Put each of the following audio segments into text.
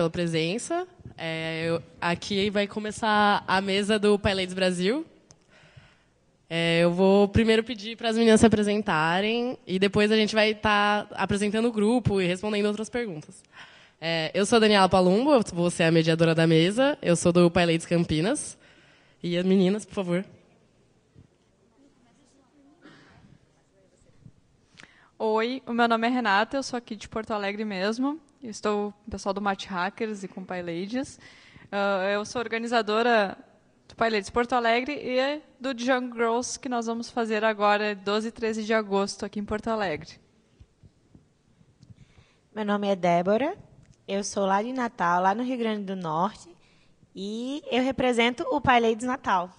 pela presença. É, eu, aqui vai começar a mesa do Pai Brasil. É, eu vou primeiro pedir para as meninas se apresentarem e depois a gente vai estar tá apresentando o grupo e respondendo outras perguntas. É, eu sou a Daniela Palumbo, eu vou ser é a mediadora da mesa. Eu sou do Pai Campinas. E as meninas, por favor. Oi, o meu nome é Renata, eu sou aqui de Porto Alegre mesmo. Eu estou o pessoal do Mate Hackers e com Pylades. Uh, ah, eu sou organizadora do Ladies Porto Alegre e do Django Gross, que nós vamos fazer agora, 12 e 13 de agosto, aqui em Porto Alegre. Meu nome é Débora, eu sou lá de Natal, lá no Rio Grande do Norte, e eu represento o Ladies Natal.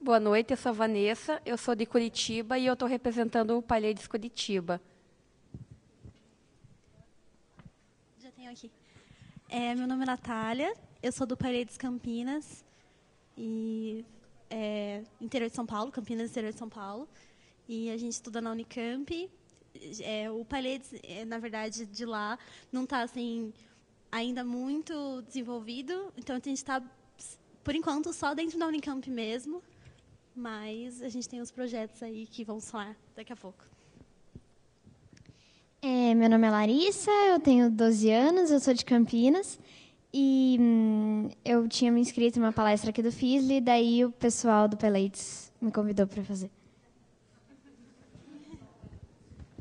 Boa noite, eu sou a Vanessa, eu sou de Curitiba e eu estou representando o Palheiros Curitiba. aqui. É, meu nome é Natália, eu sou do Paredes Campinas, e é, interior de São Paulo, Campinas, interior de São Paulo. E a gente estuda na Unicamp. É, o Paredes, é, na verdade, de lá não está assim, ainda muito desenvolvido, então a gente está, por enquanto, só dentro da Unicamp mesmo. Mas a gente tem os projetos aí que vão soar daqui a pouco. É, meu nome é Larissa, eu tenho 12 anos, eu sou de Campinas e hum, eu tinha me inscrito em uma palestra aqui do Fisli, daí o pessoal do Pelates me convidou para fazer.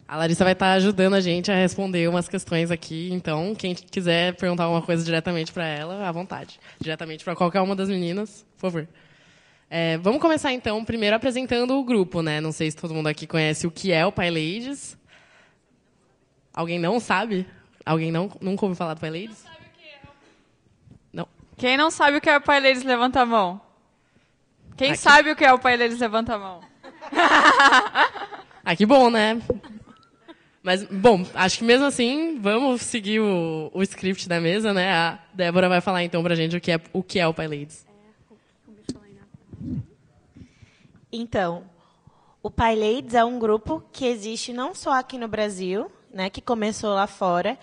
A Larissa vai estar tá ajudando a gente a responder umas questões aqui, então quem quiser perguntar alguma coisa diretamente para ela, à vontade. Diretamente para qualquer uma das meninas, por favor. É, vamos começar então, primeiro apresentando o grupo, né? Não sei se todo mundo aqui conhece o que é o PyLadies, Alguém não sabe? Alguém não, nunca ouviu falar do Pai Ladies? Não. Quem não sabe o que é o Pai Ladies, levanta a mão. Quem Aqui. sabe o que é o Pai Ladies, levanta a mão. ah, que bom, né? Mas, bom, acho que mesmo assim, vamos seguir o, o script da mesa, né? A Débora vai falar então pra gente o que é o, que é o Pai Ladies. Então, o Pai Ladies é um grupo que existe não só aqui no Brasil, né, que começou lá fora,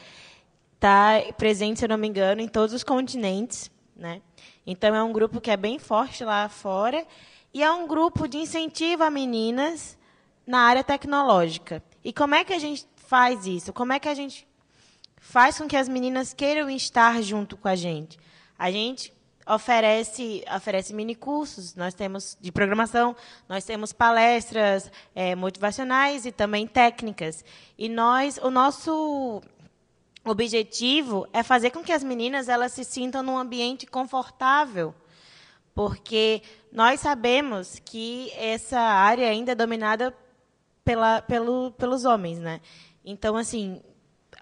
está presente, se eu não me engano, em todos os continentes. Né? Então, é um grupo que é bem forte lá fora e é um grupo de incentivo a meninas na área tecnológica. E como é que a gente faz isso? Como é que a gente faz com que as meninas queiram estar junto com a gente? A gente oferece, oferece mini cursos. Nós temos de programação, nós temos palestras é, motivacionais e também técnicas. E nós, o nosso objetivo é fazer com que as meninas elas se sintam num ambiente confortável, porque nós sabemos que essa área é ainda é dominada pela, pelo, pelos homens, né? Então, assim,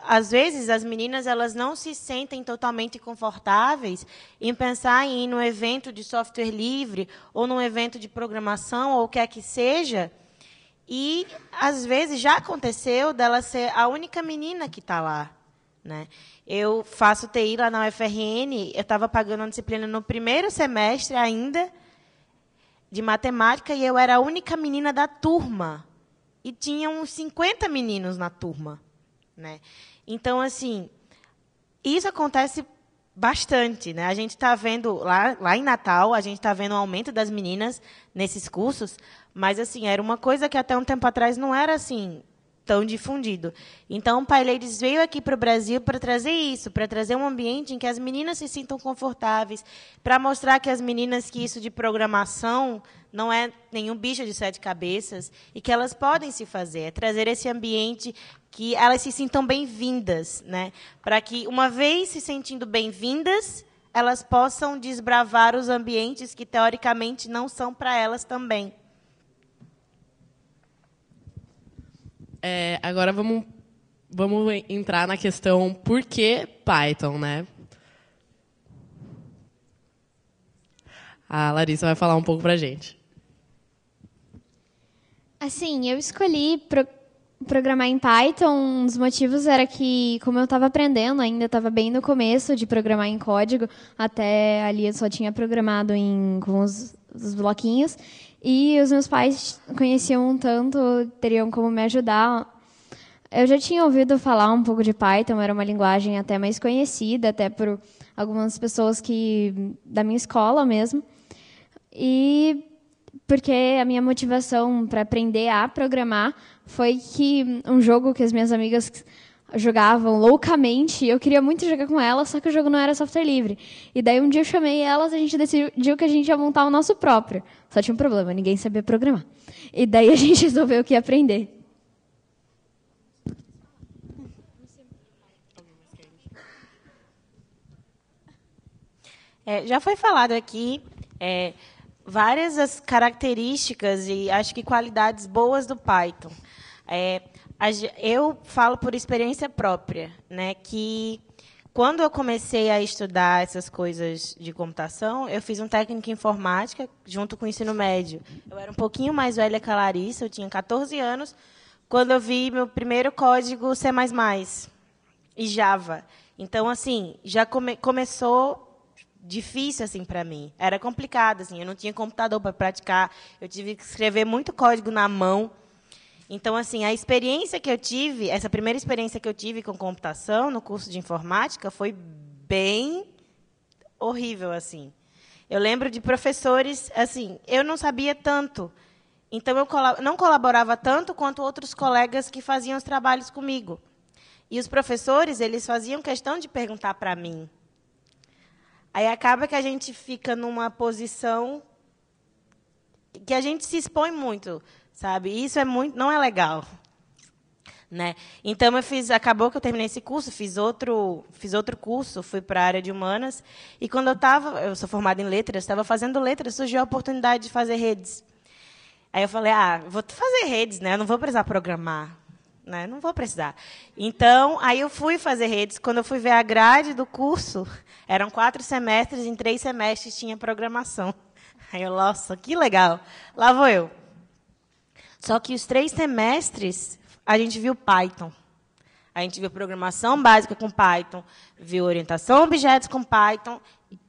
às vezes as meninas elas não se sentem totalmente confortáveis em pensar em ir num evento de software livre ou num evento de programação ou o que é que seja. E às vezes já aconteceu dela ser a única menina que está lá, né? Eu faço TI lá na UFRN, eu estava pagando a disciplina no primeiro semestre ainda de matemática e eu era a única menina da turma. E tinham uns 50 meninos na turma, né? Então, assim, isso acontece bastante, né? A gente está vendo lá, lá em Natal, a gente está vendo um aumento das meninas nesses cursos, mas assim era uma coisa que até um tempo atrás não era assim tão difundido. Então, Pai Ladies veio aqui para o Brasil para trazer isso, para trazer um ambiente em que as meninas se sintam confortáveis, para mostrar que as meninas que isso de programação não é nenhum bicho de sete cabeças e que elas podem se fazer, é trazer esse ambiente que elas se sintam bem-vindas, né? Para que uma vez se sentindo bem-vindas, elas possam desbravar os ambientes que teoricamente não são para elas também. É, agora vamos, vamos entrar na questão por que Python, né? A Larissa vai falar um pouco pra gente. Assim, eu escolhi pro programar em Python, um dos motivos era que, como eu estava aprendendo ainda, estava bem no começo de programar em código, até ali eu só tinha programado em, com os, os bloquinhos, e os meus pais conheciam um tanto, teriam como me ajudar. Eu já tinha ouvido falar um pouco de Python, era uma linguagem até mais conhecida, até por algumas pessoas que da minha escola mesmo. E porque a minha motivação para aprender a programar foi que um jogo que as minhas amigas jogavam loucamente. Eu queria muito jogar com elas, só que o jogo não era software livre. E daí um dia eu chamei elas, a gente decidiu que a gente ia montar o nosso próprio. Só tinha um problema, ninguém sabia programar. E daí a gente resolveu que ia aprender. É, já foi falado aqui é, várias as características e acho que qualidades boas do Python. É, eu falo por experiência própria, né, que quando eu comecei a estudar essas coisas de computação, eu fiz um técnico em informática junto com o ensino médio. Eu era um pouquinho mais velha que a Larissa, eu tinha 14 anos, quando eu vi meu primeiro código C++ e Java. Então, assim, já come começou difícil assim para mim. Era complicado assim, eu não tinha computador para praticar, eu tive que escrever muito código na mão. Então, assim, a experiência que eu tive, essa primeira experiência que eu tive com computação no curso de informática foi bem horrível, assim. Eu lembro de professores, assim, eu não sabia tanto. Então, eu não colaborava tanto quanto outros colegas que faziam os trabalhos comigo. E os professores, eles faziam questão de perguntar para mim. Aí acaba que a gente fica numa posição que a gente se expõe muito sabe? isso é muito, não é legal, né? Então eu fiz, acabou que eu terminei esse curso, fiz outro, fiz outro curso, fui para a área de humanas e quando eu estava, eu sou formada em letras, estava fazendo letras, surgiu a oportunidade de fazer redes. Aí eu falei, ah, vou fazer redes, né? Eu não vou precisar programar, né? Não vou precisar. Então, aí eu fui fazer redes. Quando eu fui ver a grade do curso, eram quatro semestres, em três semestres tinha programação. Aí eu, nossa, que legal. Lá vou eu. Só que os três semestres a gente viu Python. A gente viu programação básica com Python, viu orientação a objetos com Python,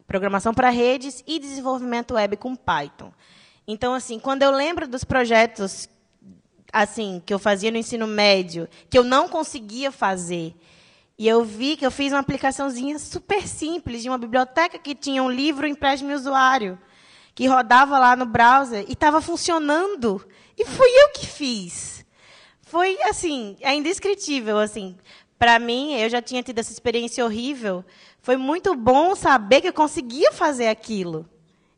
programação para redes e desenvolvimento web com Python. Então, assim, quando eu lembro dos projetos assim que eu fazia no ensino médio, que eu não conseguia fazer, e eu vi que eu fiz uma aplicaçãozinha super simples de uma biblioteca que tinha um livro empréstimo usuário, que rodava lá no browser e estava funcionando. E fui eu que fiz. Foi assim, é indescritível assim. Para mim, eu já tinha tido essa experiência horrível. Foi muito bom saber que eu conseguia fazer aquilo.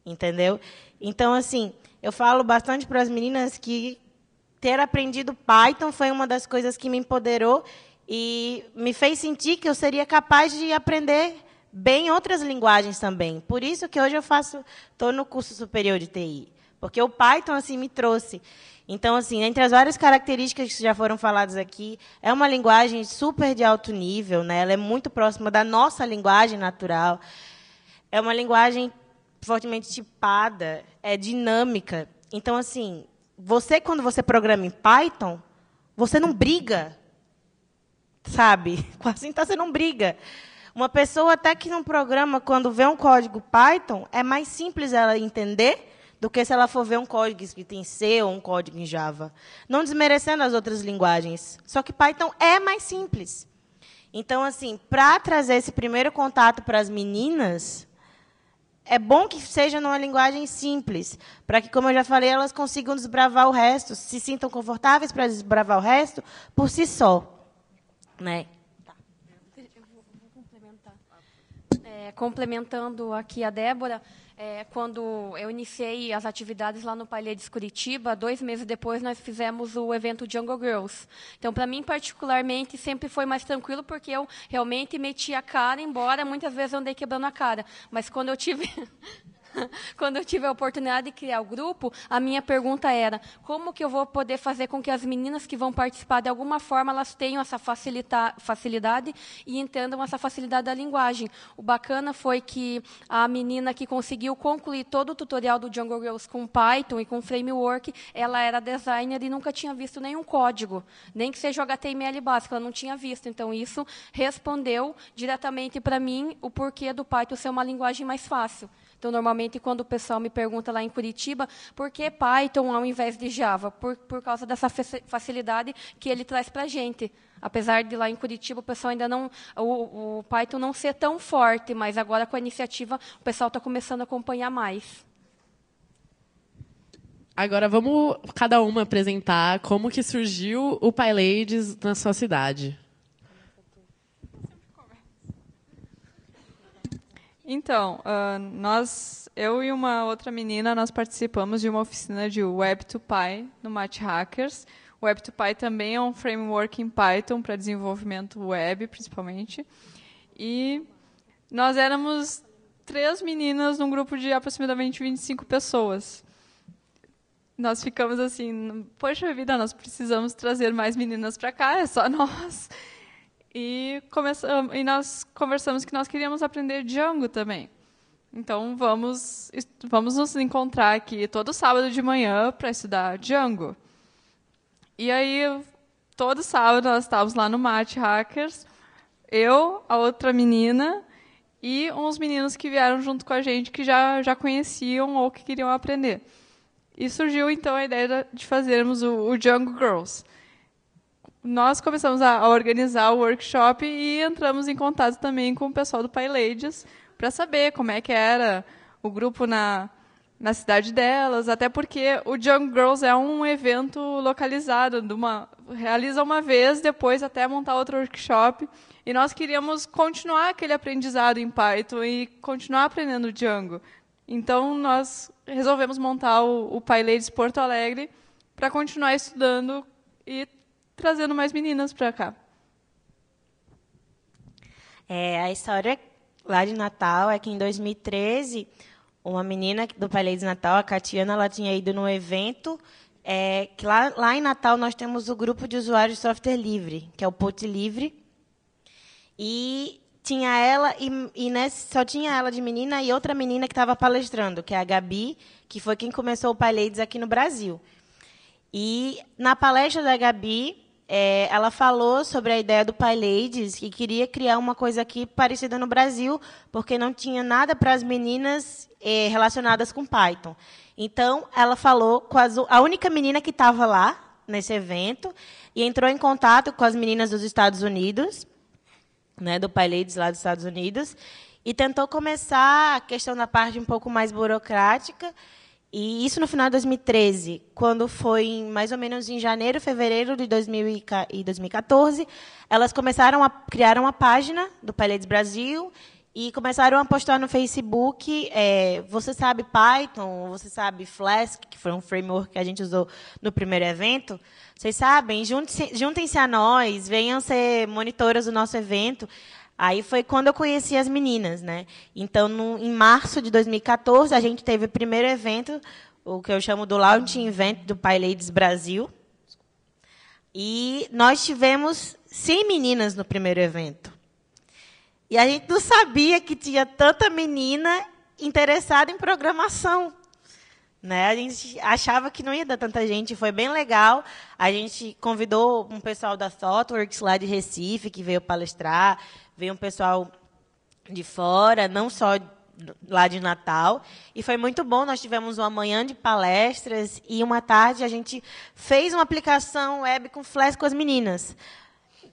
Entendeu? Então, assim, eu falo bastante para as meninas que ter aprendido Python foi uma das coisas que me empoderou e me fez sentir que eu seria capaz de aprender bem outras linguagens também. Por isso que hoje eu faço, estou no curso superior de TI. Porque o Python, assim, me trouxe. Então, assim, entre as várias características que já foram faladas aqui, é uma linguagem super de alto nível, né? Ela é muito próxima da nossa linguagem natural. É uma linguagem fortemente tipada, é dinâmica. Então, assim, você, quando você programa em Python, você não briga, sabe? Assim, tá, você não briga. Uma pessoa até que não programa, quando vê um código Python, é mais simples ela entender do que se ela for ver um código que tem C ou um código em Java. Não desmerecendo as outras linguagens. Só que Python é mais simples. Então, assim, para trazer esse primeiro contato para as meninas, é bom que seja numa linguagem simples, para que, como eu já falei, elas consigam desbravar o resto, se sintam confortáveis para desbravar o resto por si só. Né? Tá. É, complementando aqui a Débora, é, quando eu iniciei as atividades lá no Palheires Curitiba, dois meses depois nós fizemos o evento Jungle Girls. Então, para mim, particularmente, sempre foi mais tranquilo, porque eu realmente meti a cara, embora muitas vezes eu andei quebrando a cara. Mas quando eu tive... quando eu tive a oportunidade de criar o grupo, a minha pergunta era: como que eu vou poder fazer com que as meninas que vão participar, de alguma forma, elas tenham essa facilidade e entendam essa facilidade da linguagem? O bacana foi que a menina que conseguiu concluir todo o tutorial do Django Girls com Python e com framework, ela era designer e nunca tinha visto nenhum código, nem que seja o HTML básico, ela não tinha visto. Então, isso respondeu diretamente para mim o porquê do Python ser uma linguagem mais fácil. Então, normalmente, quando o pessoal me pergunta lá em Curitiba, por que Python ao invés de Java? Por, por causa dessa facilidade que ele traz para a gente. Apesar de lá em Curitiba o pessoal ainda não. O, o Python não ser tão forte, mas agora com a iniciativa o pessoal está começando a acompanhar mais. Agora vamos cada uma apresentar como que surgiu o PyLadies na sua cidade. Então, uh, nós, eu e uma outra menina, nós participamos de uma oficina de Web to Py no Mate Hackers. Web to Py também é um framework em Python para desenvolvimento web, principalmente. E nós éramos três meninas num grupo de aproximadamente 25 pessoas. Nós ficamos assim, poxa vida, nós precisamos trazer mais meninas para cá, é só nós. E, e nós conversamos que nós queríamos aprender Django também. Então vamos, vamos nos encontrar aqui todo sábado de manhã para estudar Django. E aí, todo sábado nós estávamos lá no Mate Hackers, eu, a outra menina e uns meninos que vieram junto com a gente que já, já conheciam ou que queriam aprender. E surgiu então a ideia de fazermos o, o Django Girls nós começamos a, organizar o workshop e entramos em contato também com o pessoal do Pai Ladies para saber como é que era o grupo na, na cidade delas, até porque o Young Girls é um evento localizado, uma, realiza uma vez, depois até montar outro workshop, e nós queríamos continuar aquele aprendizado em Python e continuar aprendendo Django. Então, nós resolvemos montar o, o PyLadies Porto Alegre para continuar estudando e trazendo mais meninas para cá. É, a história lá de Natal é que em 2013, uma menina do Palais de Natal, a Catiana, ela tinha ido num evento é, que lá, lá em Natal nós temos o grupo de usuários de software livre, que é o Put Livre. E tinha ela e, e só tinha ela de menina e outra menina que estava palestrando, que é a Gabi, que foi quem começou o Palades aqui no Brasil. E na palestra da Gabi, é, ela falou sobre a ideia do Pai Ladies e queria criar uma coisa aqui parecida no Brasil, porque não tinha nada para as meninas é, relacionadas com Python. Então, ela falou com as, a única menina que estava lá nesse evento e entrou em contato com as meninas dos Estados Unidos, né, do Pai Ladies lá dos Estados Unidos, e tentou começar a questão da parte um pouco mais burocrática. E isso no final de 2013, quando foi mais ou menos em janeiro, fevereiro de 2014, elas começaram a criar uma página do Paletes Brasil e começaram a postar no Facebook, é, você sabe Python, você sabe Flask, que foi um framework que a gente usou no primeiro evento. Vocês sabem, juntem-se a nós, venham ser monitoras do nosso evento. Aí foi quando eu conheci as meninas, né? Então, no, em março de 2014, a gente teve o primeiro evento, o que eu chamo do Launch Event do Pai Ladies Brasil. E nós tivemos 100 meninas no primeiro evento. E a gente não sabia que tinha tanta menina interessada em programação. Né? A gente achava que não ia dar tanta gente, foi bem legal. A gente convidou um pessoal da Thoughtworks lá de Recife, que veio palestrar, veio um pessoal de fora, não só lá de Natal. E foi muito bom. Nós tivemos uma manhã de palestras e uma tarde a gente fez uma aplicação web com flash com as meninas.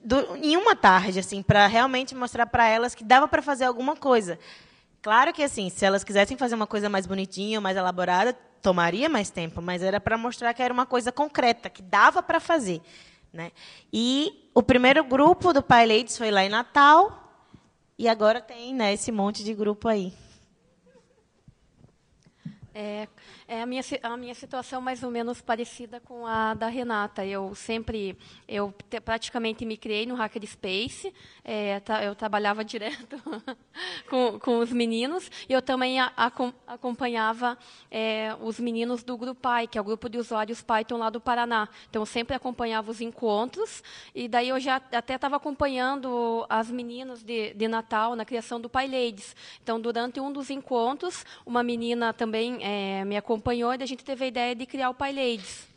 Do, em uma tarde, assim, para realmente mostrar para elas que dava para fazer alguma coisa. Claro que, assim, se elas quisessem fazer uma coisa mais bonitinha, mais elaborada, tomaria mais tempo, mas era para mostrar que era uma coisa concreta, que dava para fazer. Né? E o primeiro grupo do Pai Ladies foi lá em Natal, e agora tem né, esse monte de grupo aí. É, é a minha, a minha situação mais ou menos parecida com a da Renata. Eu sempre, eu te, praticamente me criei no Hackerspace, é, tra, eu trabalhava direto com, com os meninos, e eu também a, a, acompanhava é, os meninos do Grupo Pai, que é o grupo de usuários Python lá do Paraná. Então, eu sempre acompanhava os encontros, e daí eu já até estava acompanhando as meninas de, de Natal na criação do Pai Ladies. Então, durante um dos encontros, uma menina também é, me acompanhou, acompanhou e a gente teve a ideia de criar o Pai Ladies.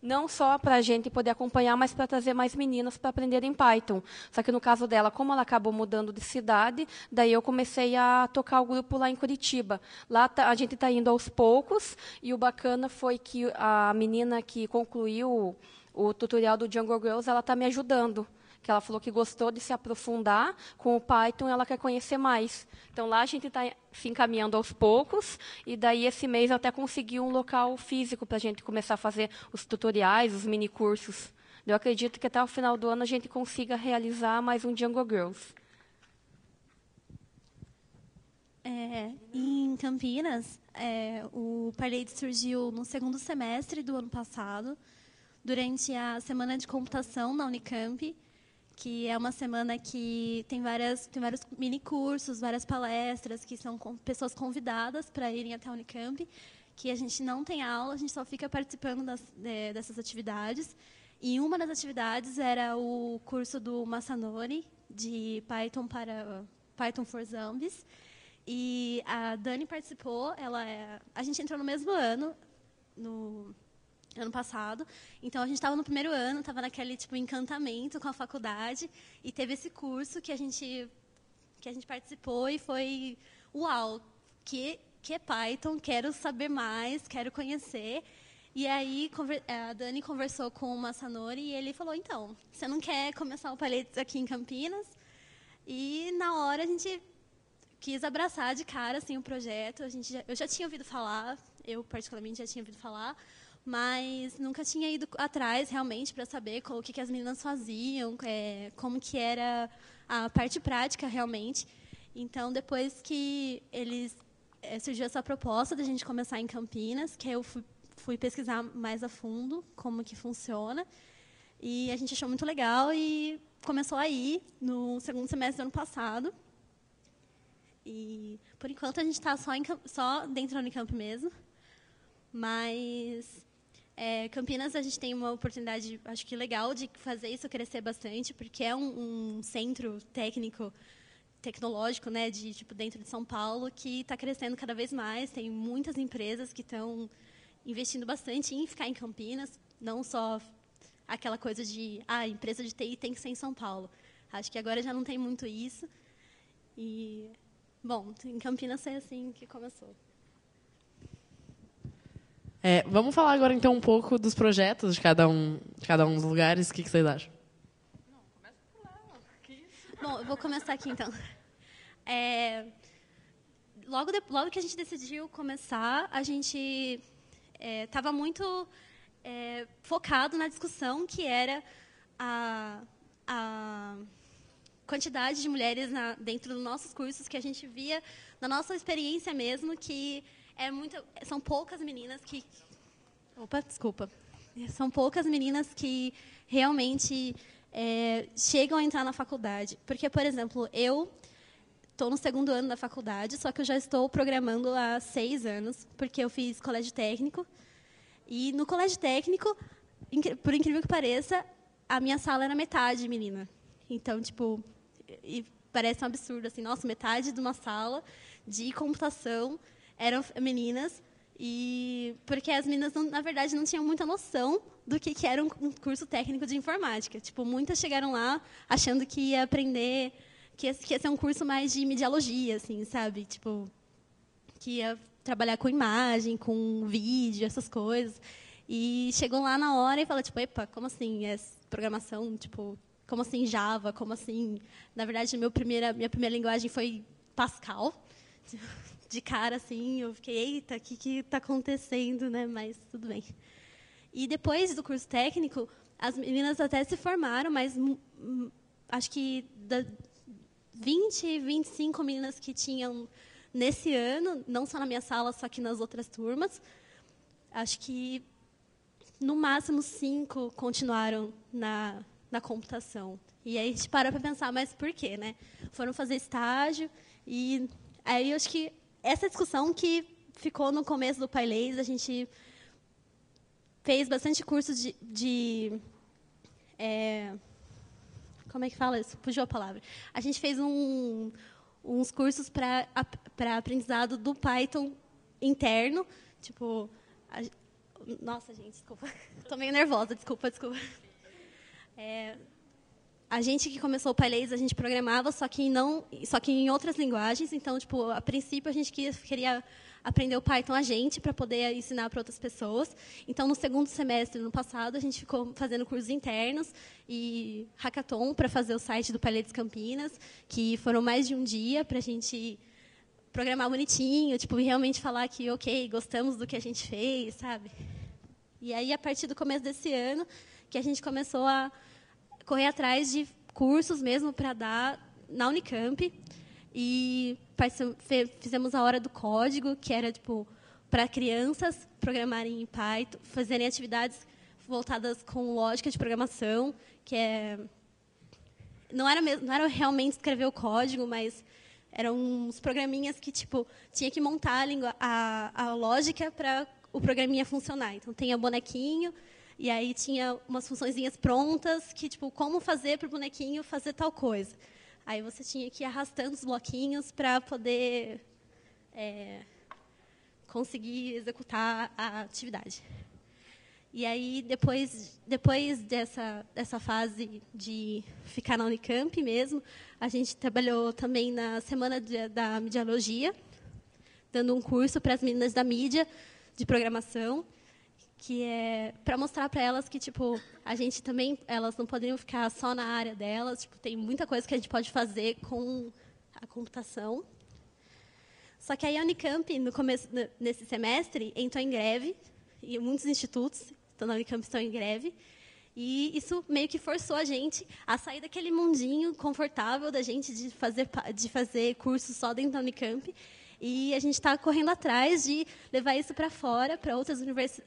Não só para a gente poder acompanhar, mas para trazer mais meninas para aprenderem Python. Só que no caso dela, como ela acabou mudando de cidade, daí eu comecei a tocar o grupo lá em Curitiba. Lá tá, a gente está indo aos poucos, e o bacana foi que a menina que concluiu o tutorial do Django Girls, ela está me ajudando que ela falou que gostou de se aprofundar com o Python, ela quer conhecer mais. Então lá a gente está se encaminhando aos poucos, e daí esse mês eu até consegui um local físico para a gente começar a fazer os tutoriais, os mini cursos. Eu acredito que até o final do ano a gente consiga realizar mais um Django Girls. É, em Campinas, é, o Parade surgiu no segundo semestre do ano passado, durante a Semana de Computação na Unicamp, que é uma semana que tem, várias, tem vários mini cursos, várias palestras, que são pessoas convidadas para irem até a Unicamp, que a gente não tem aula, a gente só fica participando das, é, dessas atividades. E uma das atividades era o curso do Massanori, de Python para Python for Zombies. E a Dani participou, ela é, a gente entrou no mesmo ano, no ano passado. Então a gente estava no primeiro ano, estava naquele tipo encantamento com a faculdade e teve esse curso que a gente que a gente participou e foi uau, que que é Python, quero saber mais, quero conhecer. E aí eh, a Dani conversou com o Massanori e ele falou: "Então, você não quer começar o Palete aqui em Campinas?" E na hora a gente quis abraçar de cara assim o projeto. A gente já, eu já tinha ouvido falar, eu particularmente já tinha ouvido falar, mas nunca tinha ido atrás realmente para saber o que, que as meninas faziam, é, como que era a parte prática realmente. Então, depois que eles é, surgiu essa proposta da gente começar em Campinas, que eu fui, fui, pesquisar mais a fundo como que funciona, e a gente achou muito legal e começou aí no segundo semestre do ano passado. E por enquanto a gente está só, só dentro do Unicamp mesmo, mas é, Campinas, a gente tem uma oportunidade, acho que legal, de fazer isso crescer bastante, porque é um, um centro técnico tecnológico, né, de tipo dentro de São Paulo, que está crescendo cada vez mais. Tem muitas empresas que estão investindo bastante em ficar em Campinas, não só aquela coisa de ah, empresa de TI tem que ser em São Paulo. Acho que agora já não tem muito isso. E bom, em Campinas é assim que começou. É, vamos falar agora então um pouco dos projetos de cada um, de cada um dos lugares. O que, que vocês acham? Não, começa por lá. Bom, eu vou começar aqui então. É, logo, de, logo que a gente decidiu começar, a gente estava é, muito é, focado na discussão que era a, a quantidade de mulheres na, dentro dos nossos cursos que a gente via na nossa experiência mesmo que é muito, são poucas meninas que. Opa, desculpa. São poucas meninas que realmente é, chegam a entrar na faculdade. Porque, por exemplo, eu estou no segundo ano da faculdade, só que eu já estou programando há seis anos, porque eu fiz colégio técnico. E no colégio técnico, por incrível que pareça, a minha sala era metade menina. Então, tipo, parece um absurdo, assim, nossa, metade de uma sala de computação eram meninas, e porque as meninas, não, na verdade, não tinham muita noção do que, que era um, curso técnico de informática. Tipo, muitas chegaram lá achando que ia aprender, que ia, que ia ser um curso mais de mediologia assim, sabe? Tipo, que ia trabalhar com imagem, com vídeo, essas coisas. E chegou lá na hora e falou, tipo, epa, como assim? É programação, tipo, como assim Java? Como assim? Na verdade, meu primeira, minha primeira linguagem foi Pascal de cara assim, eu fiquei, eita, o que está acontecendo, né? Mas tudo bem. E depois do curso técnico, as meninas até se formaram, mas hum, hum, acho que da 20, 25 meninas que tinham nesse ano, não só na minha sala, só que nas outras turmas, acho que no máximo cinco continuaram na, na computação. E aí a gente parou para pensar, mas por quê, né? Foram fazer estágio e Aí eu acho que essa discussão que ficou no começo do PyLays, a gente fez bastante curso de. de é, como é que fala isso? Fugiu a palavra. A gente fez um, uns cursos para aprendizado do Python interno. Tipo. A, nossa, gente, desculpa. Estou meio nervosa, desculpa, desculpa. É, a gente que começou o PyLays, a gente programava, só que não, só que em outras linguagens. Então, tipo, a princípio a gente queria aprender o Python a gente para poder ensinar para outras pessoas. Então, no segundo semestre no passado, a gente ficou fazendo cursos internos e hackathon para fazer o site do Palhetes Campinas, que foram mais de um dia para a gente programar bonitinho, tipo, e realmente falar que, ok, gostamos do que a gente fez, sabe? E aí, a partir do começo desse ano, que a gente começou a correr atrás de cursos mesmo para dar na Unicamp. E fizemos a hora do código, que era tipo para crianças programarem em Python, fazerem atividades voltadas com lógica de programação, que é não era mesmo, não era realmente escrever o código, mas eram uns programinhas que tipo tinha que montar a, a, a lógica para o programinha funcionar. Então tem o bonequinho e aí tinha umas funçõeszinhas prontas que, tipo, como fazer para o bonequinho fazer tal coisa. Aí você tinha que ir arrastando os bloquinhos para poder é, conseguir executar a atividade. E aí, depois, depois dessa, dessa fase de ficar na Unicamp mesmo, a gente trabalhou também na Semana de, da Mediologia, dando um curso para as meninas da mídia de programação que é para mostrar para elas que tipo a gente também elas não poderiam ficar só na área delas tipo tem muita coisa que a gente pode fazer com a computação só que a Unicamp no começo nesse semestre entrou em greve e muitos institutos estão na Unicamp estão em greve e isso meio que forçou a gente a sair daquele mundinho confortável da gente de fazer de fazer curso só dentro da Unicamp e a gente está correndo atrás de levar isso para fora, para outras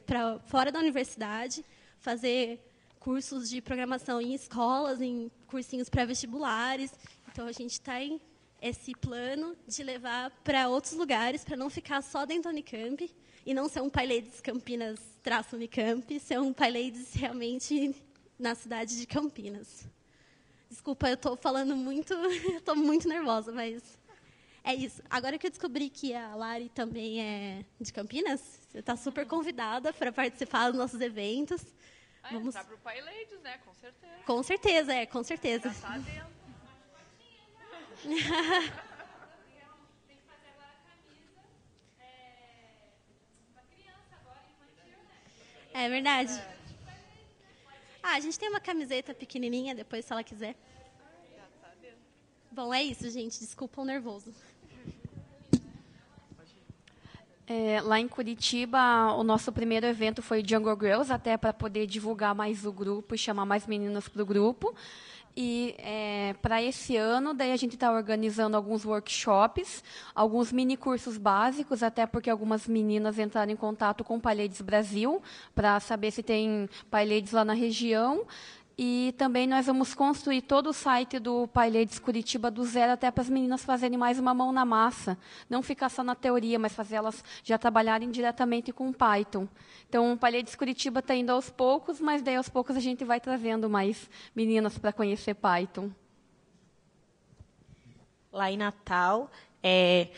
para fora da universidade, fazer cursos de programação em escolas, em cursinhos pré-vestibulares. Então a gente está em esse plano de levar para outros lugares, para não ficar só dentro do Unicamp e não ser um PyLadies Campinas traço Unicamp, ser um PyLadies realmente na cidade de Campinas. Desculpa, eu estou falando muito, estou muito nervosa, mas é isso. Agora que eu descobri que a Lari também é de Campinas, você está super convidada para participar dos nossos eventos. Ah, é? Vamos... Tá para o Pai Ladies, né? Com certeza. Com certeza, é, com certeza. Já tá dentro. É verdade. Ah, a gente tem uma camiseta pequenininha, depois se ela quiser. Ah, tá Bom, é isso, gente. Desculpa o nervoso. É, lá em Curitiba, o nosso primeiro evento foi Jungle Girls, até para poder divulgar mais o grupo e chamar mais meninas para o grupo. E é, para esse ano, daí a gente está organizando alguns workshops, alguns mini cursos básicos, até porque algumas meninas entraram em contato com Palhedes Brasil para saber se tem Palhedes lá na região. E também nós vamos construir todo o site do Pai Ladies Curitiba do zero, até para as meninas fazerem mais uma mão na massa. Não ficar só na teoria, mas fazer elas já trabalharem diretamente com Python. Então, o Pai Ladies Curitiba está indo aos poucos, mas daí aos poucos a gente vai trazendo mais meninas para conhecer Python. Lá em Natal, é,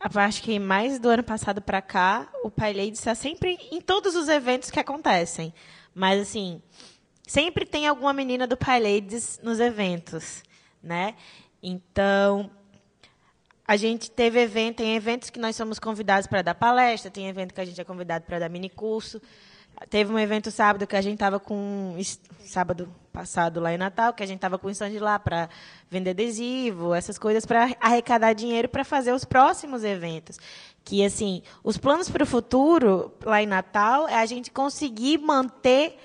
acho que mais do ano passado para cá, o Pai está assim, ah, sempre em todos os eventos que acontecem. Mas, assim sempre tem alguma menina do PyLadies nos eventos, né? Então, a gente teve evento, tem eventos que nós somos convidados para dar palestra, tem evento que a gente é convidado para dar mini curso. Teve um evento sábado que a gente estava com sábado passado lá em Natal, que a gente estava com o stand lá para vender adesivo, essas coisas para arrecadar dinheiro para fazer os próximos eventos. Que assim, os planos para o futuro lá em Natal é a gente conseguir manter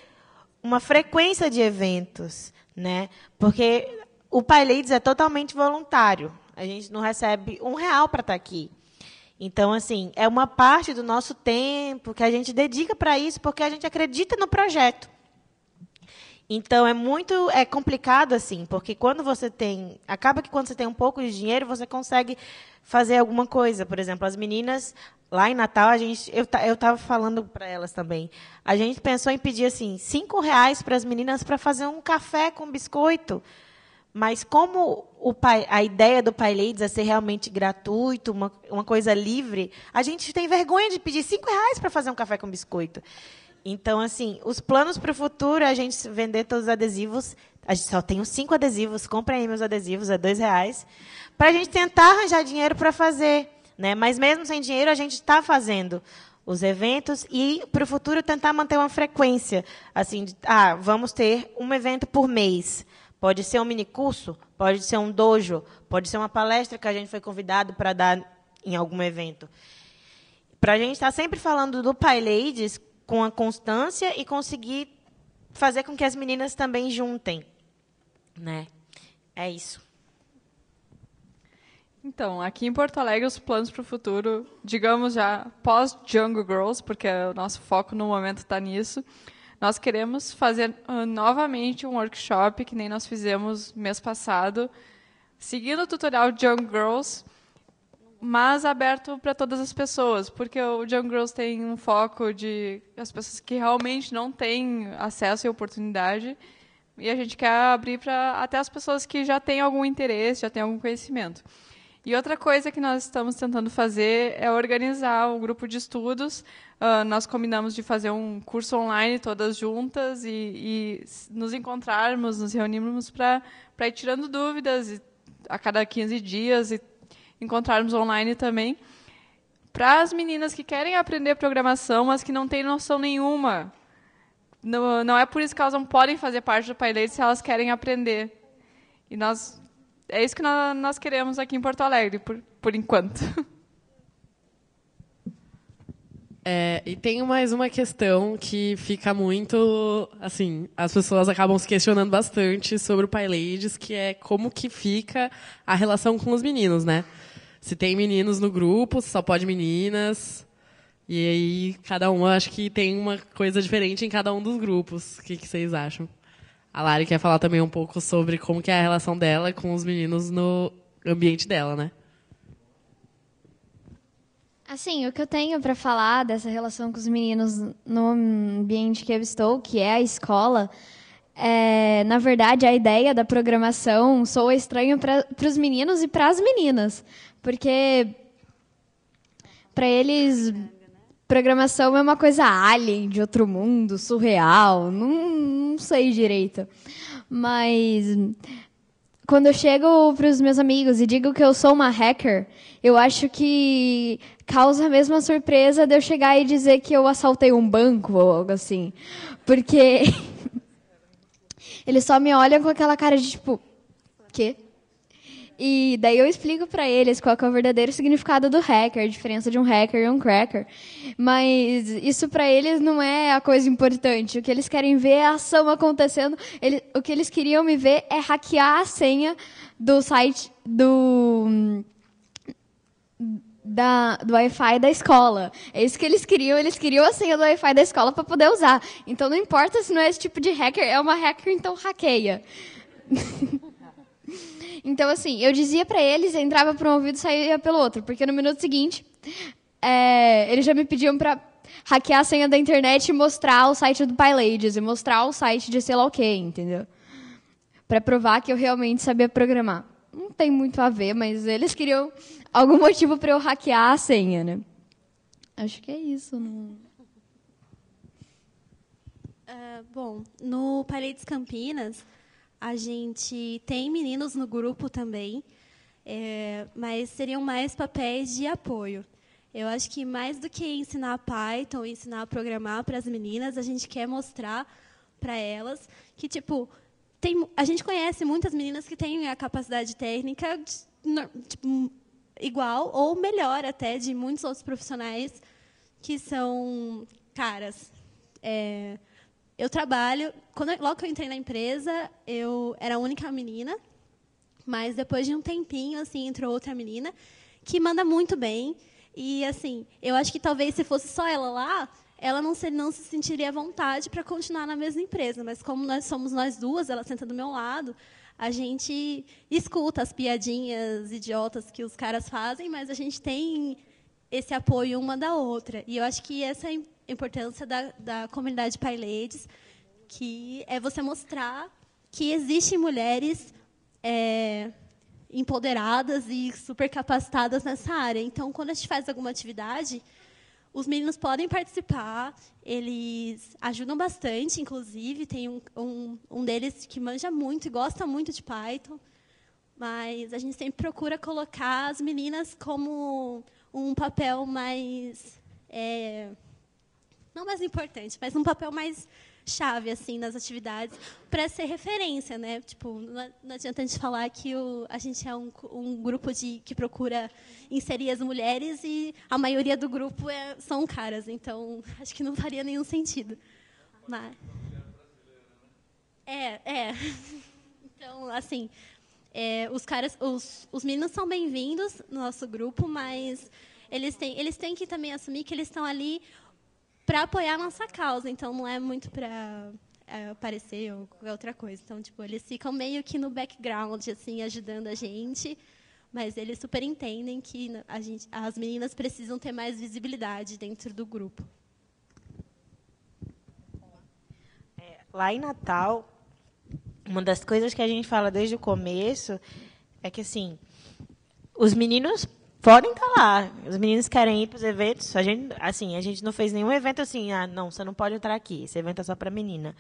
uma frequência de eventos, né? Porque o Pai é totalmente voluntário. A gente não recebe um real para estar tá aqui. Então, assim, é uma parte do nosso tempo que a gente dedica para isso porque a gente acredita no projeto. Então é muito é complicado assim, porque quando você tem, acaba que quando você tem um pouco de dinheiro, você consegue fazer alguma coisa. Por exemplo, as meninas lá em Natal, a gente, eu eu estava falando para elas também. A gente pensou em pedir assim cinco reais para as meninas para fazer um café com biscoito. Mas como pai, a ideia do Pai Ladies é ser realmente gratuito, uma, uma coisa livre, a gente tem vergonha de pedir cinco reais para fazer um café com biscoito. Então, assim, os planos para o futuro é a gente vender todos os adesivos. A gente só tem cinco adesivos, compre aí meus adesivos é dois reais, para a gente tentar arranjar dinheiro para fazer. Né? Mas mesmo sem dinheiro, a gente está fazendo os eventos e para o futuro tentar manter uma frequência. Assim, de, ah, vamos ter um evento por mês. Pode ser um mini curso pode ser um dojo, pode ser uma palestra que a gente foi convidado para dar em algum evento. Para a gente estar tá sempre falando do PyLadies com a constância e conseguir fazer com que as meninas também juntem, né? É isso. Então, aqui em Porto Alegre, os planos para o futuro, digamos já pós Jungle Girls, porque o nosso foco no momento está nisso, nós queremos fazer uh, novamente um workshop, que nem nós fizemos mês passado, seguindo o tutorial Jungle Girls, mas aberto para todas as pessoas, porque o John Girls tem um foco de as pessoas que realmente não têm acesso e oportunidade, e a gente quer abrir para até as pessoas que já têm algum interesse, já têm algum conhecimento. E outra coisa que nós estamos tentando fazer é organizar um grupo de estudos. Uh, nós combinamos de fazer um curso online todas juntas e, e nos encontrarmos, nos reunirmos para ir tirando dúvidas a cada 15 dias e encontrarmos online também. Para as meninas que querem aprender programação, mas que não têm noção nenhuma. Não, não é por isso que elas não podem fazer parte do PyLadies se elas querem aprender. E nós é isso que nós, nós queremos aqui em Porto Alegre, por, por enquanto. É, e tem mais uma questão que fica muito, assim, as pessoas acabam se questionando bastante sobre o PyLadies, que é como que fica a relação com os meninos, né? se tem meninos no grupo, só pode meninas. E aí, cada um acho que tem uma coisa diferente em cada um dos grupos. O que, que vocês acham? A Lari quer falar também um pouco sobre como que é a relação dela com os meninos no ambiente dela, né? Assim, o que eu tenho para falar dessa relação com os meninos no ambiente que eu estou, que é a escola, é, na verdade, a ideia da programação soa estranho para os meninos e para as meninas. Porque para eles programação é uma coisa alien, de outro mundo, surreal, não, não sei direito. Mas quando eu chego para os meus amigos e digo que eu sou uma hacker, eu acho que causa a mesma surpresa de eu chegar e dizer que eu assaltei um banco ou algo assim. Porque eles só me olham com aquela cara de tipo, quê? E daí eu explico para eles qual é o verdadeiro significado do hacker, a diferença de um hacker e um cracker. Mas isso para eles não é a coisa importante. O que eles querem ver é a ação acontecendo. Eles, o que eles queriam me ver é hackear a senha do site do da, do Wi-Fi da escola. É isso que eles queriam. Eles queriam a senha do Wi-Fi da escola para poder usar. Então não importa se não é esse tipo de hacker, é uma hacker, então hackeia. Então, assim, eu dizia para eles, entrava por um ouvido e saía pelo outro, porque no minuto seguinte, é, eles já me pediam para hackear a senha da internet e mostrar o site do PyLadies, e mostrar o site de sei lá o quê, entendeu? Para provar que eu realmente sabia programar. Não tem muito a ver, mas eles queriam algum motivo para eu hackear a senha, né? Acho que é isso. Não... Uh, bom, no Paredes Campinas, a gente tem meninos no grupo também, é, mas seriam mais papéis de apoio. Eu acho que mais do que ensinar Python, ensinar a programar para as meninas, a gente quer mostrar para elas que tipo tem, a gente conhece muitas meninas que têm a capacidade técnica de, tipo, igual ou melhor até de muitos outros profissionais que são caras. É, eu trabalho. Quando, logo que eu entrei na empresa, eu era a única menina. Mas depois de um tempinho, assim, entrou outra menina que manda muito bem. E, assim, eu acho que talvez se fosse só ela lá, ela não se, não se sentiria à vontade para continuar na mesma empresa. Mas como nós somos nós duas, ela senta do meu lado, a gente escuta as piadinhas idiotas que os caras fazem, mas a gente tem esse apoio uma da outra. E eu acho que essa é importância da, da comunidade Pai Ladies, que é você mostrar que existem mulheres é, empoderadas e supercapacitadas nessa área. Então, quando a gente faz alguma atividade, os meninos podem participar, eles ajudam bastante, inclusive, tem um, um, um deles que manja muito e gosta muito de Python, mas a gente sempre procura colocar as meninas como um papel mais é, não mais importante, mas um papel mais chave assim nas atividades para ser referência, né? Tipo, não adianta a gente falar que o, a gente é um, um, grupo de que procura inserir as mulheres e a maioria do grupo é, são caras, então acho que não faria nenhum sentido. Mas é, é. Então, assim, é, os caras, os, os meninos são bem-vindos no nosso grupo, mas eles têm, eles têm que também assumir que eles estão ali para apoiar a nossa causa. Então, não é muito para é, aparecer ou qualquer outra coisa. Então, tipo, eles ficam meio que no background, assim, ajudando a gente. Mas eles super entendem que a gente, as meninas precisam ter mais visibilidade dentro do grupo. É, lá em Natal, uma das coisas que a gente fala desde o começo é que, assim, os meninos podem estar tá lá. Os meninos querem ir para os eventos. A gente, assim, a gente não fez nenhum evento assim, ah, não, você não pode entrar aqui. Esse evento é só para menina.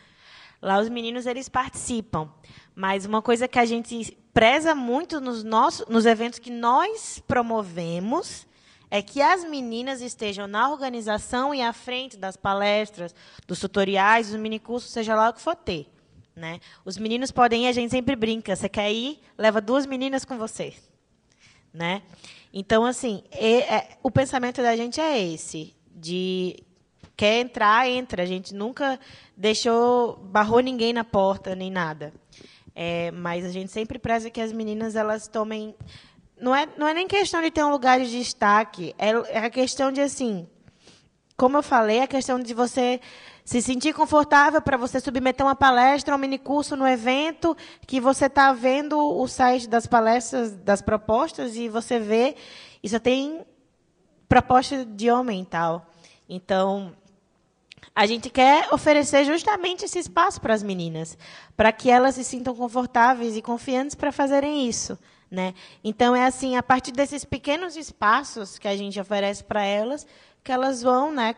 Lá os meninos eles participam, mas uma coisa que a gente preza muito nos nossos, nos eventos que nós promovemos é que as meninas estejam na organização e à frente das palestras, dos tutoriais, dos minicursos, seja lá o que for ter. Né? Os meninos podem ir, a gente sempre brinca. Você quer ir? Leva duas meninas com você. Né? Então, assim, é, é, o pensamento da gente é esse, de quer entrar, entra. A gente nunca deixou, barrou ninguém na porta, nem nada. É, mas a gente sempre preza que as meninas elas tomem. Não é, não é nem questão de ter um lugar de destaque, é, é a questão de, assim, como eu falei, é a questão de você se sentir confortável para você submeter uma palestra, um minicurso no evento, que você está vendo o site das palestras, das propostas, e você vê, isso tem proposta de homem e tal. Então, a gente quer oferecer justamente esse espaço para as meninas, para que elas se sintam confortáveis e confiantes para fazerem isso. Né? Então, é assim, a partir desses pequenos espaços que a gente oferece para elas, que elas vão né,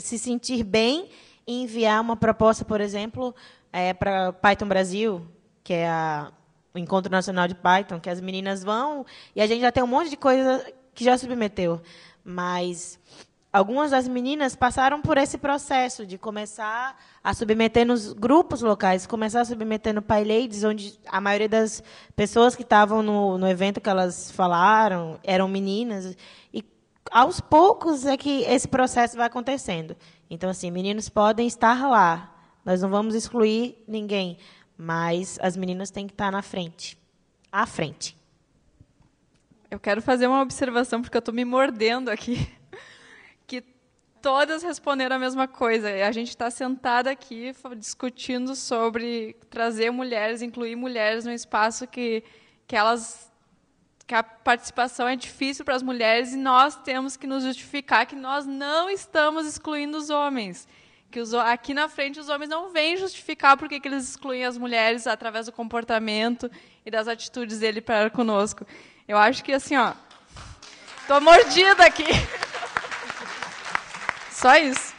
se sentir bem e enviar uma proposta, por exemplo, é, para Python Brasil, que é a, o Encontro Nacional de Python, que as meninas vão, e a gente já tem um monte de coisa que já submeteu. Mas algumas das meninas passaram por esse processo de começar a submeter nos grupos locais, começar a submeter no PyLadies, onde a maioria das pessoas que estavam no, no evento que elas falaram eram meninas, e aos poucos é que esse processo vai acontecendo. Então, assim, meninos podem estar lá. Nós não vamos excluir ninguém, mas as meninas têm que estar na frente. À frente. Eu quero fazer uma observação, porque eu estou me mordendo aqui. Que todas responderam a mesma coisa. A gente está sentada aqui discutindo sobre trazer mulheres, incluir mulheres no espaço que, que elas que a participação é difícil para as mulheres e nós temos que nos justificar que nós não estamos excluindo os homens. Que os, aqui na frente os homens não vêm justificar por que eles excluem as mulheres através do comportamento e das atitudes dele para conosco. Eu acho que assim, ó. Tô mordida aqui. Só isso.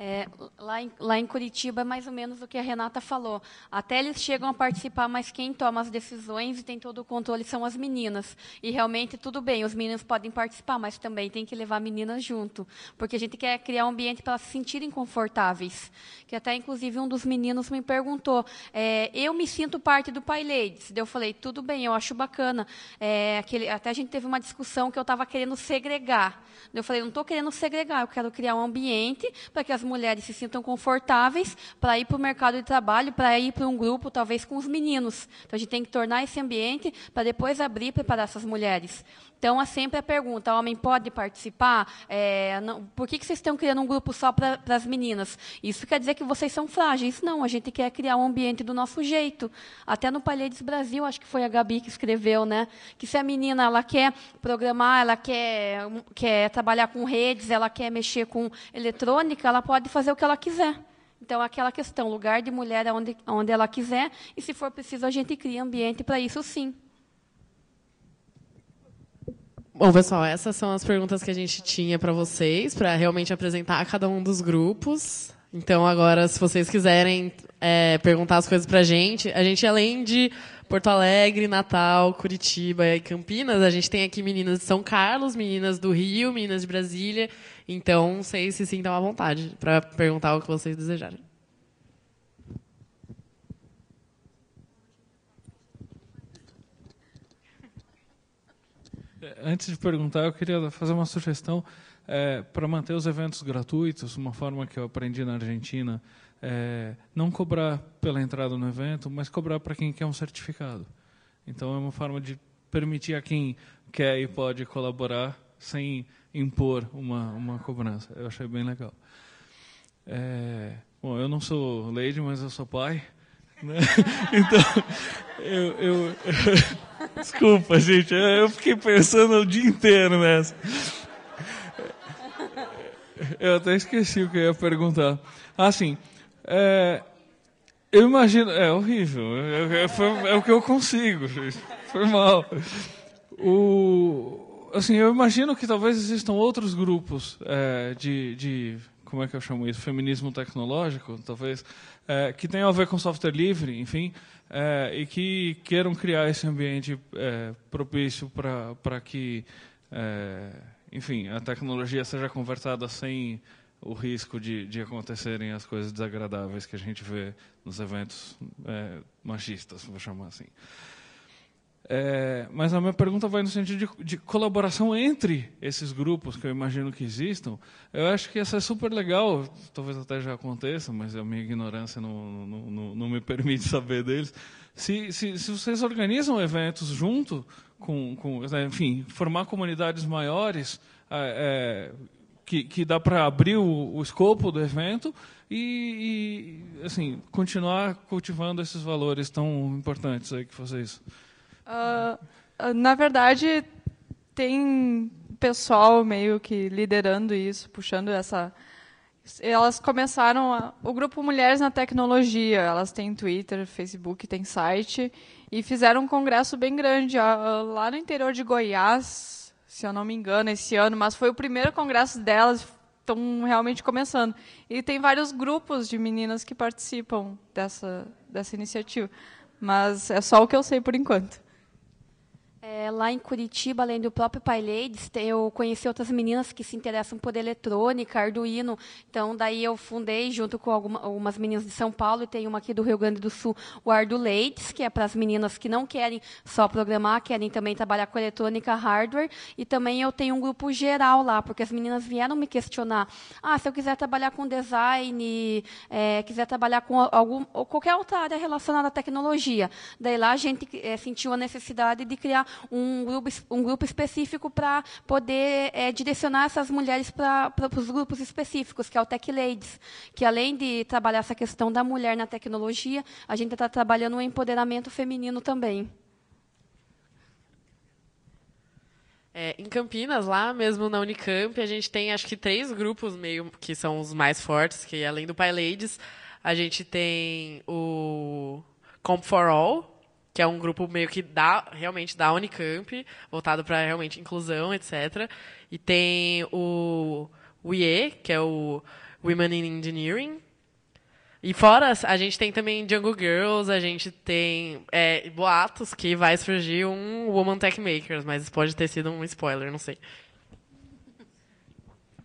É, lá, em, lá em Curitiba é mais ou menos o que a Renata falou. Até eles chegam a participar, mas quem toma as decisões e tem todo o controle são as meninas. E realmente, tudo bem, os meninos podem participar, mas também tem que levar meninas junto. Porque a gente quer criar um ambiente para elas se sentirem confortáveis. Que até, inclusive, um dos meninos me perguntou: é, eu me sinto parte do Pai Ladies? Eu falei: tudo bem, eu acho bacana. É, aquele, até a gente teve uma discussão que eu estava querendo segregar. Eu falei: não estou querendo segregar, eu quero criar um ambiente para que as mulheres se sintam confortáveis para ir para o mercado de trabalho, para ir para um grupo, talvez com os meninos. Então, a gente tem que tornar esse ambiente para depois abrir e preparar essas mulheres. Então, é sempre a pergunta: o homem pode participar? É, não, por que, que vocês estão criando um grupo só para as meninas? Isso quer dizer que vocês são frágeis? Não, a gente quer criar um ambiente do nosso jeito. Até no Palheres Brasil, acho que foi a Gabi que escreveu, né? Que se a menina ela quer programar, ela quer, quer trabalhar com redes, ela quer mexer com eletrônica, ela pode fazer o que ela quiser. Então, aquela questão, lugar de mulher onde, onde ela quiser, e se for preciso, a gente cria ambiente para isso sim. Bom, pessoal, essas são as perguntas que a gente tinha para vocês, para realmente apresentar cada um dos grupos. Então, agora, se vocês quiserem é, perguntar as coisas para a gente, a gente, além de Porto Alegre, Natal, Curitiba e Campinas, a gente tem aqui meninas de São Carlos, meninas do Rio, meninas de Brasília. Então, vocês se sintam à vontade para perguntar o que vocês desejarem. antes de perguntar, eu queria fazer uma sugestão é, para manter os eventos gratuitos, uma forma que eu aprendi na Argentina, é, não cobrar pela entrada no evento, mas cobrar para quem quer um certificado. Então é uma forma de permitir a quem quer e pode colaborar sem impor uma, uma cobrança. Eu achei bem legal. É, bom, eu não sou lady, mas eu sou pai. Né? Então, eu, eu Desculpa, gente. Eu fiquei pensando o dia inteiro nessa. Eu até esqueci o que eu ia perguntar. Assim, é, eu imagino. É horrível. É, é, foi, é o que eu consigo, gente. Foi mal. O, assim, eu imagino que talvez existam outros grupos é, de, de como é que eu chamo isso, feminismo tecnológico, talvez, é, que tenham a ver com software livre, enfim, é, e que queiram criar esse ambiente é, propício para que, é, enfim, a tecnologia seja conversada sem o risco de, de acontecerem as coisas desagradáveis que a gente vê nos eventos é, machistas, vou chamar assim. É, mas a minha pergunta vai no sentido de, de, colaboração entre esses grupos que eu imagino que existam. Eu acho que isso é super legal, talvez até já aconteça, mas a minha ignorância não, não, não, não me permite saber deles. Se, se, se vocês organizam eventos junto, com, com, né, enfim, formar comunidades maiores, é, é que, que, dá para abrir o, o, escopo do evento e, e assim, continuar cultivando esses valores tão importantes aí que vocês Uh, na verdade, tem pessoal meio que liderando isso, puxando essa. Elas começaram a... o grupo Mulheres na Tecnologia. Elas têm Twitter, Facebook, tem site e fizeram um congresso bem grande lá no interior de Goiás, se eu não me engano, esse ano. Mas foi o primeiro congresso delas. Estão realmente começando. E tem vários grupos de meninas que participam dessa, dessa iniciativa. Mas é só o que eu sei por enquanto. É, lá em Curitiba, além do próprio PyLadies, eu conheci outras meninas que se interessam por eletrônica, Arduino. Então, daí eu fundei, junto com alguma, algumas meninas de São Paulo, e tem uma aqui do Rio Grande do Sul, o Ardulades, que é para as meninas que não querem só programar, querem também trabalhar com eletrônica, hardware. E também eu tenho um grupo geral lá, porque as meninas vieram me questionar. Ah, se eu quiser trabalhar com design, é, quiser trabalhar com algum, ou qualquer outra área relacionada à tecnologia. Daí lá a gente é, sentiu a necessidade de criar um grupo, um grupo específico para poder é, direcionar essas mulheres para os grupos específicos, que é o Tech Ladies, que além de trabalhar essa questão da mulher na tecnologia, a gente está trabalhando o empoderamento feminino também. É, em Campinas, lá mesmo na Unicamp, a gente tem acho que três grupos meio que são os mais fortes, que além do PyLadies, a gente tem o Comp for All, que é um grupo meio que dá realmente da Unicamp, voltado para realmente inclusão, etc. E tem o, o IE, que é o Women in Engineering. E fora, a gente tem também Django Girls, a gente tem é, boatos que vai surgir um Woman Tech Makers, mas pode ter sido um spoiler, não sei.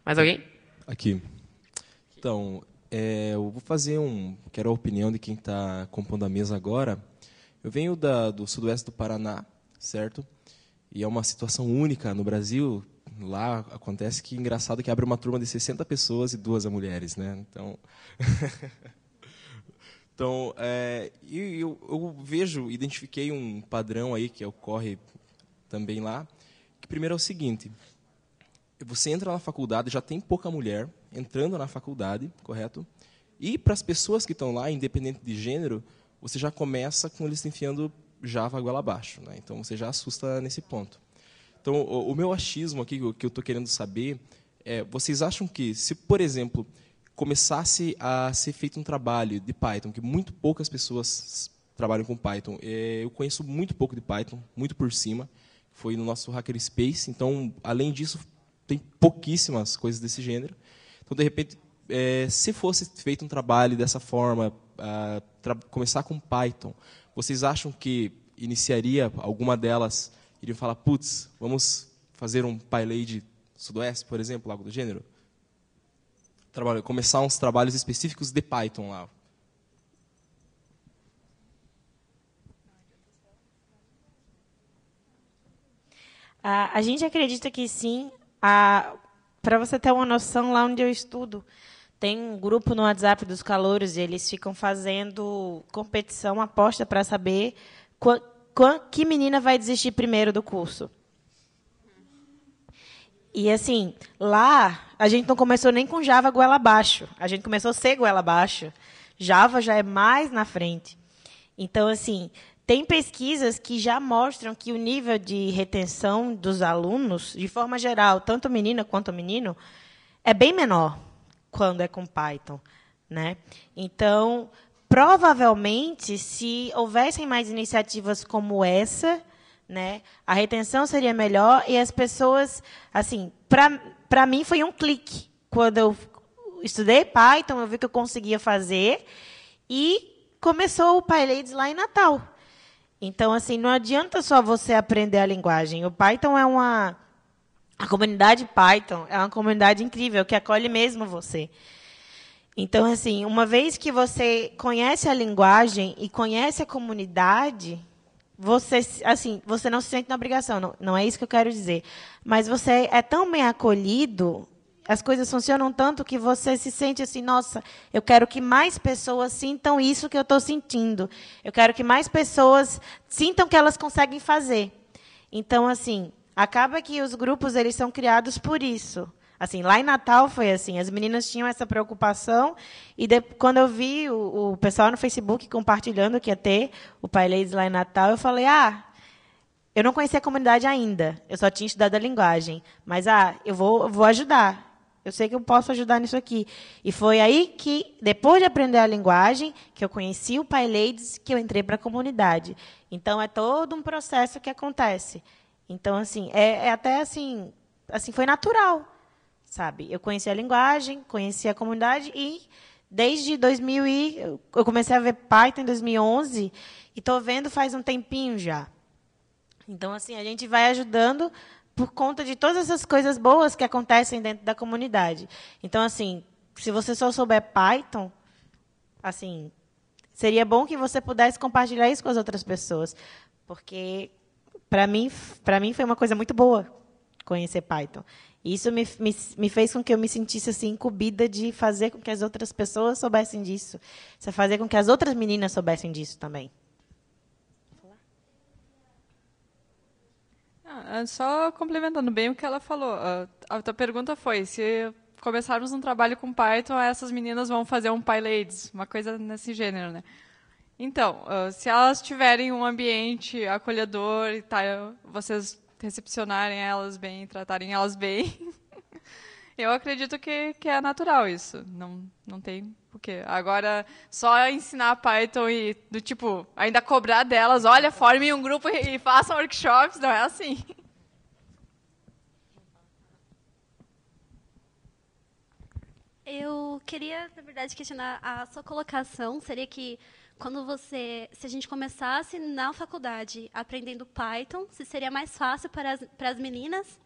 Mais alguém? Aqui. Então, é, eu vou fazer um. Quero a opinião de quem está compondo a mesa agora. Eu venho da, do sudoeste do Paraná, certo? E é uma situação única no Brasil. Lá acontece que engraçado que abre uma turma de 60 pessoas e duas mulheres, né? Então, então, é, eu, eu vejo, identifiquei um padrão aí que ocorre também lá. Que primeiro é o seguinte: você entra na faculdade, já tem pouca mulher entrando na faculdade, correto? E para as pessoas que estão lá, independente de gênero, você já começa com eles enfiando Java goela abaixo. Né? Então, você já assusta nesse ponto. Então, o, o meu achismo aqui, o que eu estou querendo saber, é, vocês acham que, se, por exemplo, começasse a ser feito um trabalho de Python, que muito poucas pessoas trabalham com Python, é, eu conheço muito pouco de Python, muito por cima, foi no nosso Hackerspace, então, além disso, tem pouquíssimas coisas desse gênero. Então, de repente, é, se fosse feito um trabalho dessa forma, uh, começar com Python, vocês acham que iniciaria alguma delas, iriam falar, putz, vamos fazer um PyLay de Sudoeste, por exemplo, algo do gênero? Trabalho, começar uns trabalhos específicos de Python lá. a gente acredita que sim. Para você ter uma noção, lá onde eu estudo, tem um grupo no WhatsApp dos calouros e eles ficam fazendo competição, aposta para saber qual que menina vai desistir primeiro do curso. E assim, lá a gente não começou nem com Java goela abaixo. A gente começou a ser goela abaixo. Java já é mais na frente. Então, assim, tem pesquisas que já mostram que o nível de retenção dos alunos, de forma geral, tanto menina quanto menino, é bem menor quando é com Python, né? Então, provavelmente, se houvessem mais iniciativas como essa, né, a retenção seria melhor e as pessoas, assim, para mim foi um clique quando eu estudei Python, eu vi que eu conseguia fazer e começou o PyLades lá em Natal. Então, assim, não adianta só você aprender a linguagem. O Python é uma a comunidade Python é uma comunidade incrível que acolhe mesmo você. Então, assim, uma vez que você conhece a linguagem e conhece a comunidade, você, assim, você não se sente na obrigação. Não, não é isso que eu quero dizer. Mas você é tão bem acolhido, as coisas funcionam tanto que você se sente assim, nossa, eu quero que mais pessoas sintam isso que eu estou sentindo. Eu quero que mais pessoas sintam que elas conseguem fazer. Então, assim, acaba que os grupos eles são criados por isso. Assim, lá em Natal foi assim, as meninas tinham essa preocupação e de, quando eu vi o, o, pessoal no Facebook compartilhando que ia ter o Pai Ladies lá em Natal, eu falei, ah, eu não conhecia a comunidade ainda, eu só tinha estudado a linguagem, mas ah, eu vou, vou ajudar, eu sei que eu posso ajudar nisso aqui. E foi aí que, depois de aprender a linguagem, que eu conheci o PyLadies, que eu entrei para a comunidade. Então, é todo um processo que acontece. Então, assim, é, é até assim, assim, foi natural, sabe? Eu conheci a linguagem, conheci a comunidade e desde 2000 e, eu comecei a ver Python em 2011 e estou vendo faz um tempinho já. Então, assim, a gente vai ajudando por conta de todas essas coisas boas que acontecem dentro da comunidade. Então, assim, se você só souber Python, assim, seria bom que você pudesse compartilhar isso com as outras pessoas, porque para mim, para mim foi uma coisa muito boa conhecer Python. Isso me, me, me, fez com que eu me sentisse assim incumbida de fazer com que as outras pessoas soubessem disso, de fazer com que as outras meninas soubessem disso também. Ah, é só complementando bem o que ela falou. Ah, a tua pergunta foi se começarmos um trabalho com Python, essas meninas vão fazer um PyLadies, uma coisa nesse gênero, né? Então, ah, se elas tiverem um ambiente acolhedor e tá, vocês recepcionarem elas bem, tratarem elas bem, eu acredito que, que é natural isso. Não, não tem porquê. agora só ensinar Python e do tipo ainda cobrar delas, olha, formem um grupo e façam workshops, não é assim. Eu queria, na verdade, questionar a sua colocação. Seria que quando você, se a gente começasse na faculdade aprendendo Python, se seria mais fácil para as, para as meninas?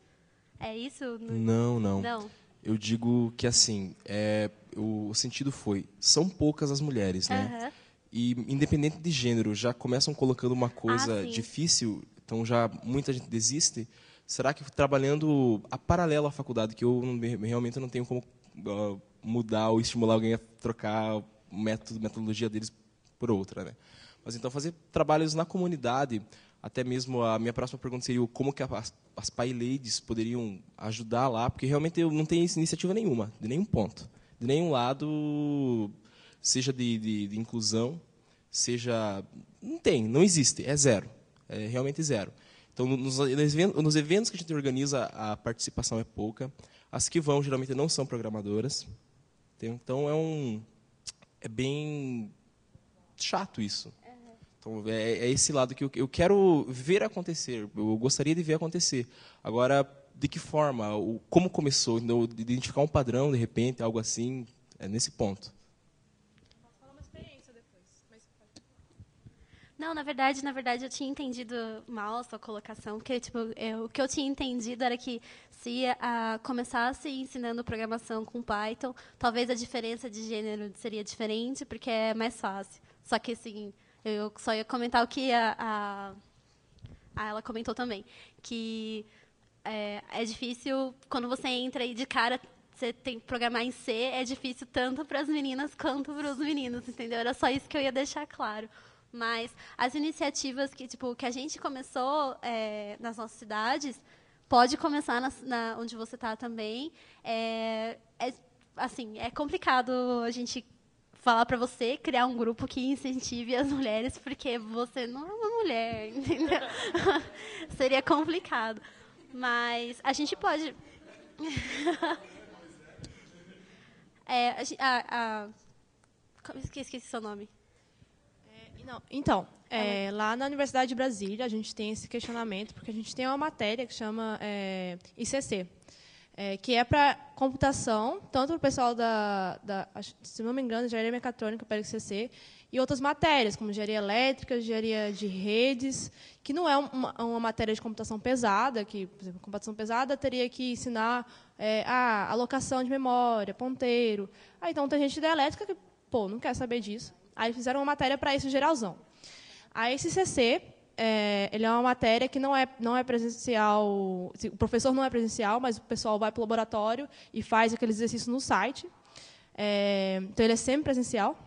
É isso? Não, não. não. Eu digo que assim, é, o, o sentido foi, são poucas as mulheres, né? Uhum. E independente de gênero, já começam colocando uma coisa ah, difícil, então já muita gente desiste. Será que trabalhando a paralelo à faculdade, que eu realmente não tenho como uh, mudar ou estimular alguém a trocar método, metodologia deles por outra. Né? Mas então fazer trabalhos na comunidade, até mesmo a minha próxima pergunta seria como que as, as Pai poderiam ajudar lá, porque realmente eu não tenho iniciativa nenhuma, de nenhum ponto, de nenhum lado, seja de, de, de inclusão, seja... Não tem, não existe, é zero, é realmente zero. Então, nos, nos eventos que a gente organiza, a participação é pouca. As que vão, geralmente, não são programadoras. Então, é um... É bem chato isso. Então, é, é esse lado que eu, eu quero ver acontecer, eu gostaria de ver acontecer. Agora, de que forma, o, como começou, então, identificar um padrão, de repente, algo assim, é nesse ponto. Não, na verdade, na verdade, eu tinha entendido mal a sua colocação, porque tipo, eu, é, o que eu tinha entendido era que se a, começasse ensinando programação com Python, talvez a diferença de gênero seria diferente, porque é mais fácil. Só que, assim, eu só ia comentar o que a, a, a ela comentou também, que é, é difícil, quando você entra aí de cara você tem que programar em C, é difícil tanto para as meninas quanto para os meninos, entendeu? Era só isso que eu ia deixar claro. Mas as iniciativas que, tipo, que a gente começou é, nas nossas cidades, pode começar na, na onde você está também. É, é, assim, é complicado a gente falar para você criar um grupo que incentive as mulheres, porque você não é uma mulher, entendeu? Seria complicado. Mas a gente pode. é, a, a, a... Esqueci seu nome. É, não, então, é, lá na Universidade de Brasília, a gente tem esse questionamento, porque a gente tem uma matéria que chama é, ICC, é, que é para computação, tanto para o pessoal da, da, se não me engano, engenharia mecatrônica PLCC, e outras matérias, como engenharia elétrica, engenharia de redes, que não é uma, uma matéria de computação pesada, que, por exemplo, computação pesada teria que ensinar é, a alocação de memória, ponteiro. aí ah, então, tem gente da elétrica que, pô, não quer saber disso. Aí fizeram uma matéria para isso geralzão. A CC é, ele é uma matéria que não é, não é presencial, o professor não é presencial, mas o pessoal vai para o laboratório e faz aqueles exercícios no site. É, então, ele é sempre presencial.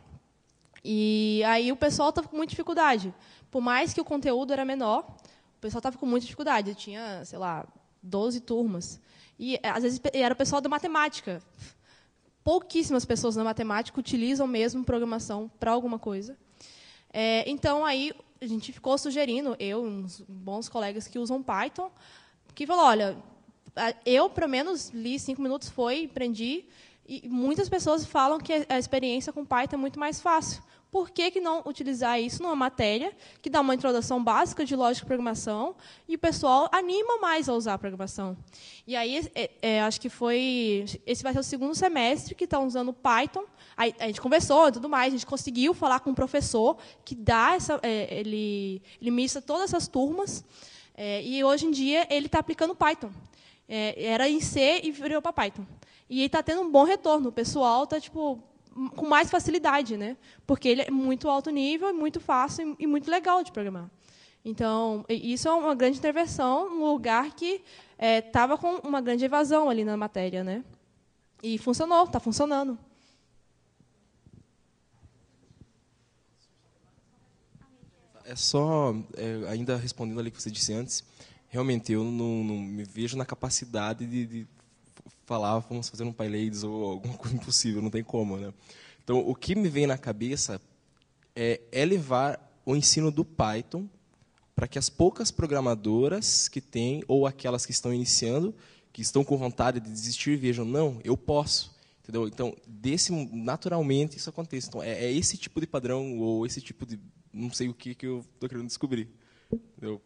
E aí o pessoal estava com muita dificuldade. Por mais que o conteúdo era menor, o pessoal estava com muita dificuldade. Eu tinha, sei lá, 12 turmas. E, é, às vezes, era o pessoal da matemática. Pouquíssimas pessoas da matemática utilizam mesmo programação para alguma coisa. É, então, aí, a gente ficou sugerindo, eu e uns bons colegas que usam Python, que falou, olha, eu, pelo menos, li cinco minutos, foi, aprendi, e muitas pessoas falam que a experiência com Python é muito mais fácil, por que, que não utilizar isso numa matéria que dá uma introdução básica de lógica e programação e o pessoal anima mais a usar a programação? E aí, é, é, acho que foi. Esse vai ser o segundo semestre que estão tá usando Python. a gente conversou e tudo mais, a gente conseguiu falar com um professor que dá essa. É, ele, ele todas essas turmas. É, e hoje em dia ele está aplicando Python. É, era em C e virou para Python. E está tendo um bom retorno. O pessoal está, tipo, com mais facilidade, né? Porque ele é muito alto nível, é muito fácil e muito legal de programar. Então, isso é uma grande intervenção num lugar que estava é, com uma grande evasão ali na matéria, né? E funcionou, está funcionando. É só, é, ainda respondendo ali o que você disse antes, realmente eu não, não me vejo na capacidade de, de falar, vamos fazer um PyLadies ou alguma coisa impossível, não tem como, né? Então, o que me vem na cabeça é elevar o ensino do Python para que as poucas programadoras que têm ou aquelas que estão iniciando, que estão com vontade de desistir, vejam, não, eu posso. Entendeu? Então, desse, naturalmente, isso acontece. Então, é, é esse tipo de padrão ou esse tipo de... não sei o que, que eu estou querendo descobrir. Entendeu?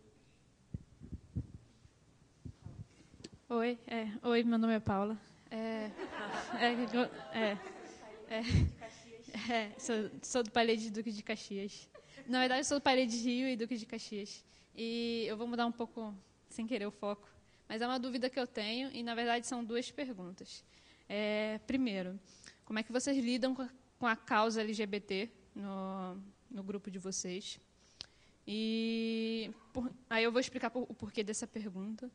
Oi, é, oi, meu nome é Paula. É, é, é, é, é sou, sou, do Palheiro de Duque de Caxias. Na verdade, sou do Palheiro de Rio e Duque de Caxias. E eu vou mudar um pouco, sem querer, o foco. Mas é uma dúvida que eu tenho e, na verdade, são duas perguntas. primeiro, como é que vocês lidam com a causa LGBT no, no grupo de vocês? E por, aí eu vou explicar por, o porquê dessa pergunta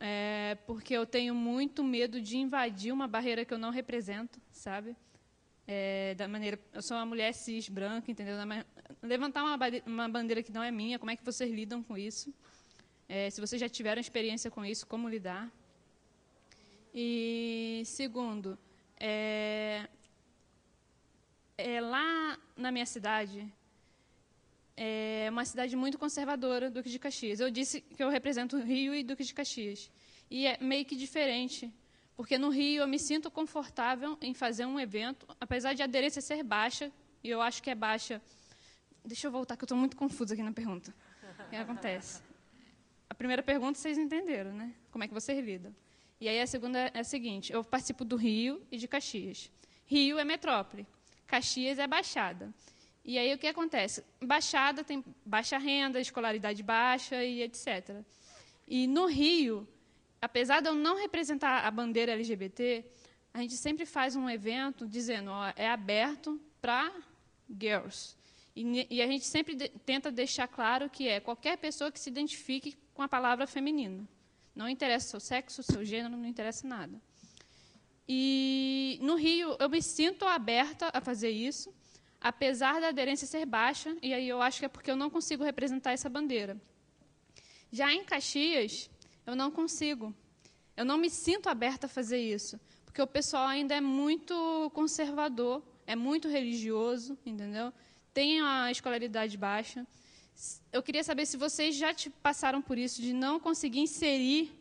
é, porque eu tenho muito medo de invadir uma barreira que eu não represento, sabe? É, da maneira, eu sou uma mulher cis branca, entendeu? Levantar uma, uma bandeira que não é minha, como é que vocês lidam com isso? É, se vocês já tiveram experiência com isso, como lidar? E segundo, é, é, lá na minha cidade, é uma cidade muito conservadora, Duque de Caxias. Eu disse que eu represento Rio e Duque de Caxias. E é meio que diferente, porque no Rio eu me sinto confortável em fazer um evento, apesar de a aderência ser baixa, e eu acho que é baixa. Deixa eu voltar, que eu estou muito confusa aqui na pergunta. O que acontece? A primeira pergunta vocês entenderam, né? Como é que você lida? E aí a segunda é a seguinte: eu participo do Rio e de Caxias. Rio é metrópole, Caxias é baixada. E aí o que acontece? Baixada tem baixa renda, escolaridade baixa e etc. E no Rio, apesar de eu não representar a bandeira LGBT, a gente sempre faz um evento dizendo, ó, é aberto para girls. E, e, a gente sempre de, tenta deixar claro que é qualquer pessoa que se identifique com a palavra feminina. Não interessa o seu sexo, o seu gênero, não interessa nada. E no Rio eu me sinto aberta a fazer isso, apesar da aderência ser baixa, e aí eu acho que é porque eu não consigo representar essa bandeira. Já em Caxias, eu não consigo. Eu não me sinto aberta a fazer isso, porque o pessoal ainda é muito conservador, é muito religioso, entendeu? Tem a escolaridade baixa. Eu queria saber se vocês já passaram por isso, de não conseguir inserir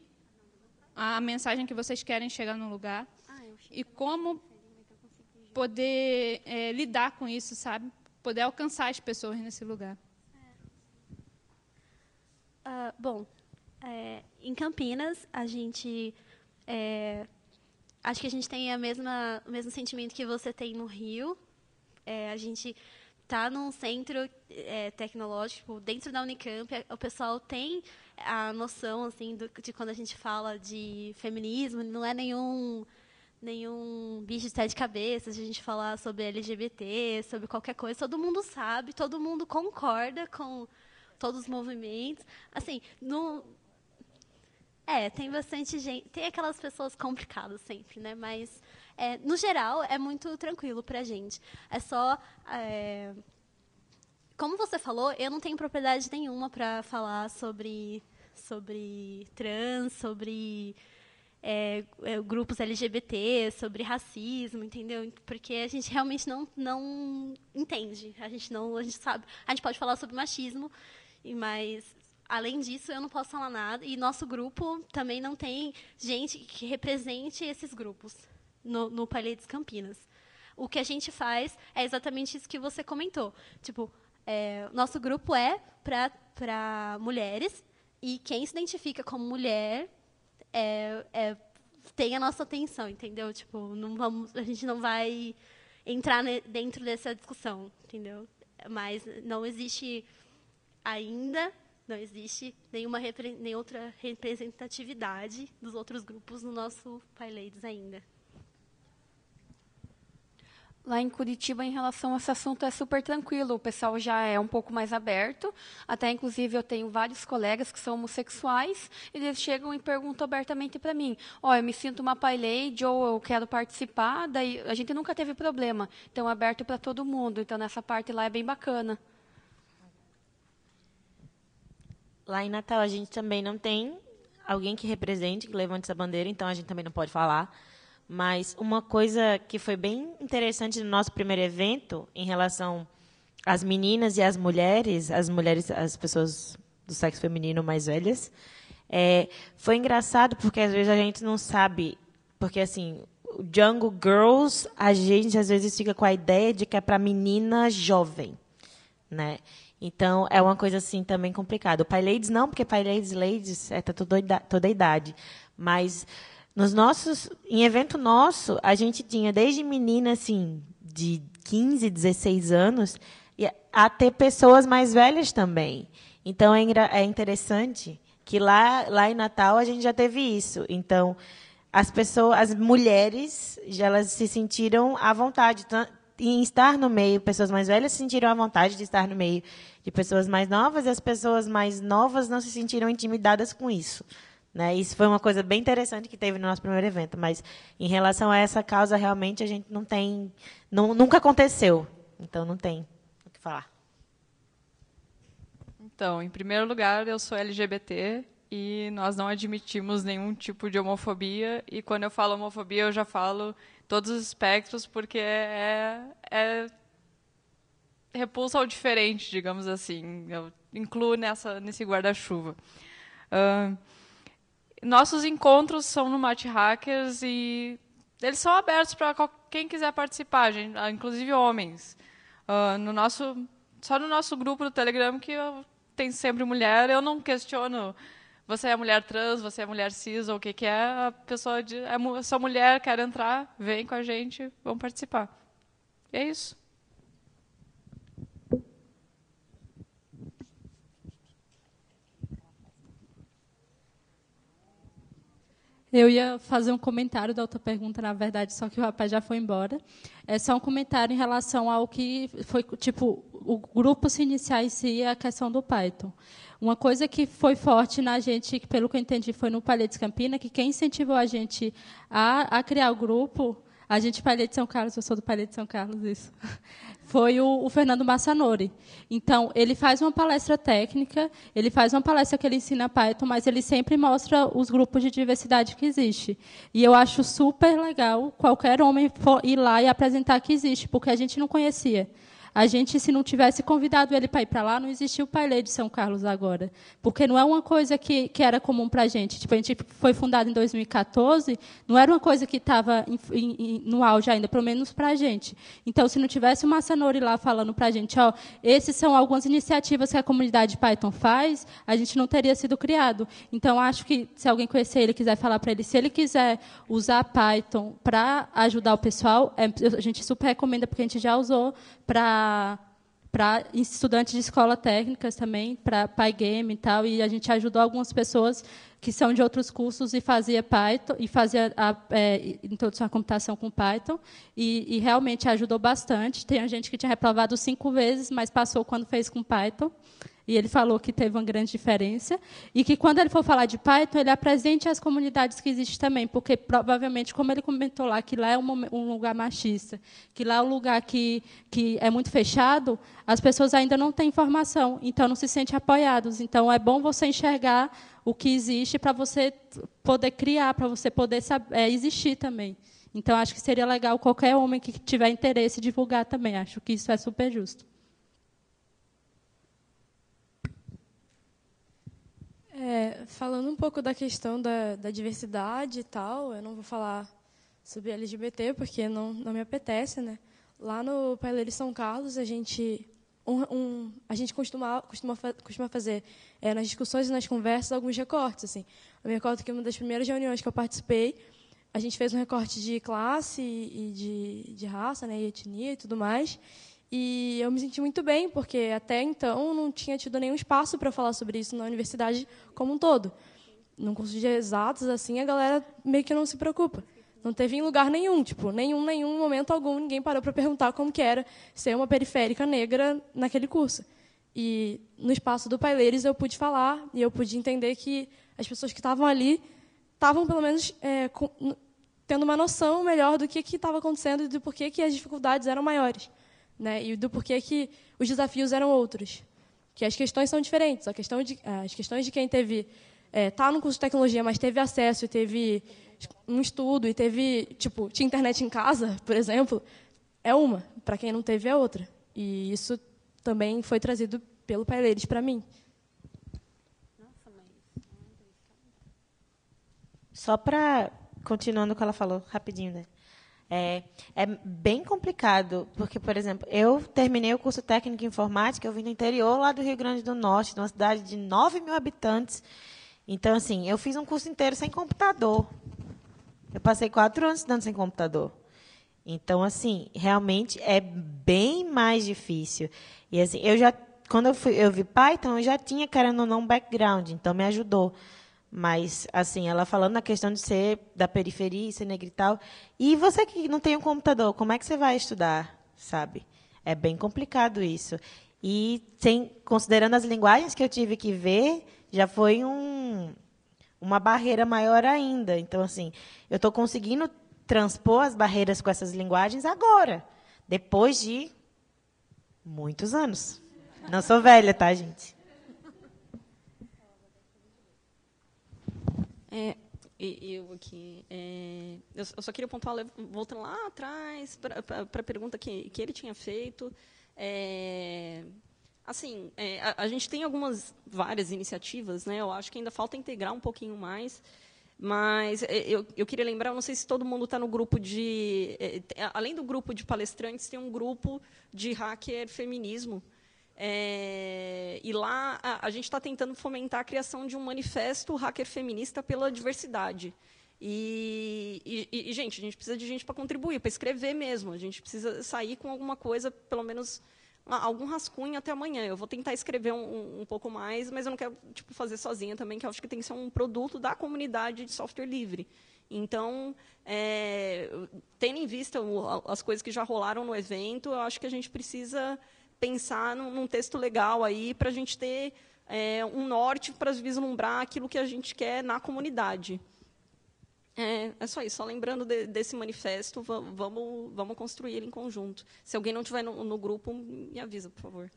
a mensagem que vocês querem chegar no lugar. Ah, e como poder é, lidar com isso, sabe? Poder alcançar as pessoas nesse lugar. Uh, bom, é, em Campinas, a gente. É, acho que a gente tem a mesma, o mesmo sentimento que você tem no Rio. É, a gente está num centro é, tecnológico dentro da Unicamp. É, o pessoal tem a noção assim do, de quando a gente fala de feminismo, não é nenhum nenhum bicho de sete cabeças, a gente falar sobre LGBT, sobre qualquer coisa, todo mundo sabe, todo mundo concorda com todos os movimentos. Assim, não é, tem bastante gente, tem aquelas pessoas complicadas sempre, né? Mas é, no geral é muito tranquilo para a gente. É só é, como você falou, eu não tenho propriedade nenhuma para falar sobre sobre trans, sobre é, é, grupos LGBT, sobre racismo, entendeu? Porque a gente realmente não, não entende. A gente não, a gente sabe. A gente pode falar sobre machismo, mas além disso eu não posso falar nada. E nosso grupo também não tem gente que represente esses grupos no, no Paredes Campinas. O que a gente faz é exatamente isso que você comentou. Tipo, é, nosso grupo é para mulheres e quem se identifica como mulher é, é, tem a nossa atenção, entendeu? Tipo, não vamos, a gente não vai entrar ne, dentro dessa discussão, entendeu? Mas não existe ainda, não existe nenhuma repre, nem outra representatividade dos outros grupos no nosso PyLadies ainda lá em Curitiba em relação a esse assunto é super tranquilo, o pessoal já é um pouco mais aberto. Até inclusive eu tenho vários colegas que são homossexuais, e eles chegam e perguntam abertamente para mim: "Ó, oh, eu me sinto uma pai lady ou eu quero participar". Daí a gente nunca teve problema. Então é aberto para todo mundo. Então nessa parte lá é bem bacana. Lá em Natal a gente também não tem alguém que represente, que levante essa bandeira, então a gente também não pode falar. Mas uma coisa que foi bem interessante no nosso primeiro evento, em relação às meninas e às mulheres, as mulheres, as pessoas do sexo feminino mais velhas, é, foi engraçado porque às vezes a gente não sabe, porque assim, o Django Girls, a gente às vezes fica com a ideia de que é para menina jovem, né? Então, é uma coisa assim também complicada. O Pai Ladies não, porque Pai Ladies, Ladies é tá toda, toda a idade. Mas nos nossos, em evento nosso, a gente tinha desde menina assim de 15, 16 anos a ter pessoas mais velhas também. Então é, é interessante que lá lá em Natal a gente já teve isso. Então as pessoas, as mulheres, elas se sentiram à vontade em estar no meio, pessoas mais velhas se sentiram à vontade de estar no meio de pessoas mais novas e as pessoas mais novas não se sentiram intimidadas com isso. Né? Isso foi uma coisa bem interessante que teve no nosso primeiro evento, mas em relação a essa causa, realmente a gente não tem. Não, nunca aconteceu. Então não tem o que falar. Então, em primeiro lugar, eu sou LGBT e nós não admitimos nenhum tipo de homofobia. E quando eu falo homofobia, eu já falo todos os espectros, porque é, é repulsa ao diferente, digamos assim. Eu incluo nessa, nesse guarda-chuva. Uh, nossos encontros são no Mate Hackers e eles são abertos para quem quiser participar, gente, ah, inclusive homens. Uh, no nosso, só no nosso grupo do Telegram que eu, tem sempre mulher, eu não questiono você é mulher trans, você é mulher cis ou o que, que é, a pessoa de, é mulher quer entrar, vem com a gente, vamos participar. E é isso. Eu ia fazer um comentário da outra pergunta, na verdade, só que o rapaz já foi embora. É só um comentário em relação ao que foi, tipo, o grupo se iniciar em si e a questão do Python. Uma coisa que foi forte na gente, que pelo que eu entendi, foi no Palhetes Campina, que quem incentivou a gente a, a criar o grupo a gente, Palha de São Carlos, eu sou do Palha de São Carlos, isso. Foi o, o, Fernando Massanori. Então, ele faz uma palestra técnica, ele faz uma palestra que ele ensina Python, mas ele sempre mostra os grupos de diversidade que existe. E eu acho super legal qualquer homem ir lá e apresentar que existe, porque a gente não conhecia. A gente, se não tivesse convidado ele para ir para lá, não existia o Pailê de São Carlos agora. Porque não é uma coisa que, que era comum para a gente. Tipo, a gente foi fundado em 2014, não era uma coisa que estava no auge ainda, pelo menos para a gente. Então, se não tivesse o Massanori lá falando para a gente, ó, esses são algumas iniciativas que a comunidade Python faz, a gente não teria sido criado. Então, acho que se alguém conhecer ele quiser falar para ele, se ele quiser usar Python para ajudar o pessoal, é, a gente super recomenda, porque a gente já usou para para estudantes de escola técnicas também, para Pygame e tal, e a gente ajudou algumas pessoas que são de outros cursos e fazia Python e fazia a, é, introdução à computação com Python e, e, realmente ajudou bastante. Tem gente que tinha reprovado cinco vezes, mas passou quando fez com Python. E ele falou que teve uma grande diferença. E que quando ele for falar de Python, ele apresente as comunidades que existem também, porque provavelmente, como ele comentou lá, que lá é um, um lugar machista, que lá é um lugar que, que é muito fechado, as pessoas ainda não têm informação, então não se sentem apoiados. Então é bom você enxergar o que existe para você poder criar, para você poder saber, é, existir também. Então, acho que seria legal qualquer homem que tiver interesse divulgar também. Acho que isso é super justo. É, falando um pouco da questão da, da, diversidade e tal, eu não vou falar sobre LGBT porque não, não me apetece, né? Lá no Paileiro São Carlos a gente um, um, a gente costuma costuma, costuma fazer é, nas discussões e nas conversas alguns recortes assim. Eu me recordo que uma das primeiras reuniões que eu participei a gente fez um recorte de classe e de, de raça, né, e etnia e tudo mais. E eu me senti muito bem, porque até então não tinha tido nenhum espaço para falar sobre isso na universidade como um todo. Num curso de exatos, assim, a galera meio que não se preocupa. Não teve em lugar nenhum, tipo, nenhum, nenhum momento algum, ninguém parou para perguntar como que era ser uma periférica negra naquele curso. E no espaço do Paileiros eu pude falar e eu pude entender que as pessoas que estavam ali estavam, pelo menos, é, com, tendo uma noção melhor do que estava acontecendo e do porquê que as dificuldades eram maiores né? E do porquê que os desafios eram outros, que as questões são diferentes. A questão de, eh, as questões de quem teve está eh, no curso de tecnologia, mas teve acesso e teve um estudo e teve tipo tinha internet em casa, por exemplo, é uma. Para quem não teve é outra. E isso também foi trazido pelo Paileiros para mim. É Só para continuando o que ela falou, rapidinho, né? É, é bem complicado, porque, por exemplo, eu terminei o curso técnico em informática, eu vim do interior lá do Rio Grande do Norte, de uma cidade de 9 mil habitantes. Então, assim, eu fiz um curso inteiro sem computador. Eu passei quatro anos estudando sem computador. Então, assim, realmente é bem mais difícil. E assim, eu já, quando eu, fui, eu vi Python, eu já tinha, querendo ou não, background, então me ajudou. Mas, assim, ela falando na questão de ser da periferia, ser negra e tal. E você que não tem um computador, como é que você vai estudar, sabe? É bem complicado isso. E, sem, considerando as linguagens que eu tive que ver, já foi um, uma barreira maior ainda. Então, assim, eu estou conseguindo transpor as barreiras com essas linguagens agora, depois de muitos anos. Não sou velha, tá, gente? É, eu aqui. É, eu só queria pontuar, voltando lá atrás, para a pergunta que, que ele tinha feito. É, assim, é, a, a, gente tem algumas, várias iniciativas, né? Eu acho que ainda falta integrar um pouquinho mais. Mas é, eu, eu queria lembrar, não sei se todo mundo está no grupo de. É, além do grupo de palestrantes, tem um grupo de hacker feminismo. É, e lá a, a gente está tentando fomentar a criação de um manifesto hacker feminista pela diversidade. E, e, e gente, a gente precisa de gente para contribuir, para escrever mesmo. A gente precisa sair com alguma coisa, pelo menos algum rascunho até amanhã. Eu vou tentar escrever um, um, um, pouco mais, mas eu não quero tipo, fazer sozinha também, que eu acho que tem que ser um produto da comunidade de software livre. Então, é, tendo em vista o, as coisas que já rolaram no evento, eu acho que a gente precisa pensar num, num texto legal aí para a gente ter é, um norte para vislumbrar aquilo que a gente quer na comunidade. É, é só isso. Só lembrando de, desse manifesto, vamos, vamos construir ele em conjunto. Se alguém não estiver no, no grupo, me avisa, por favor.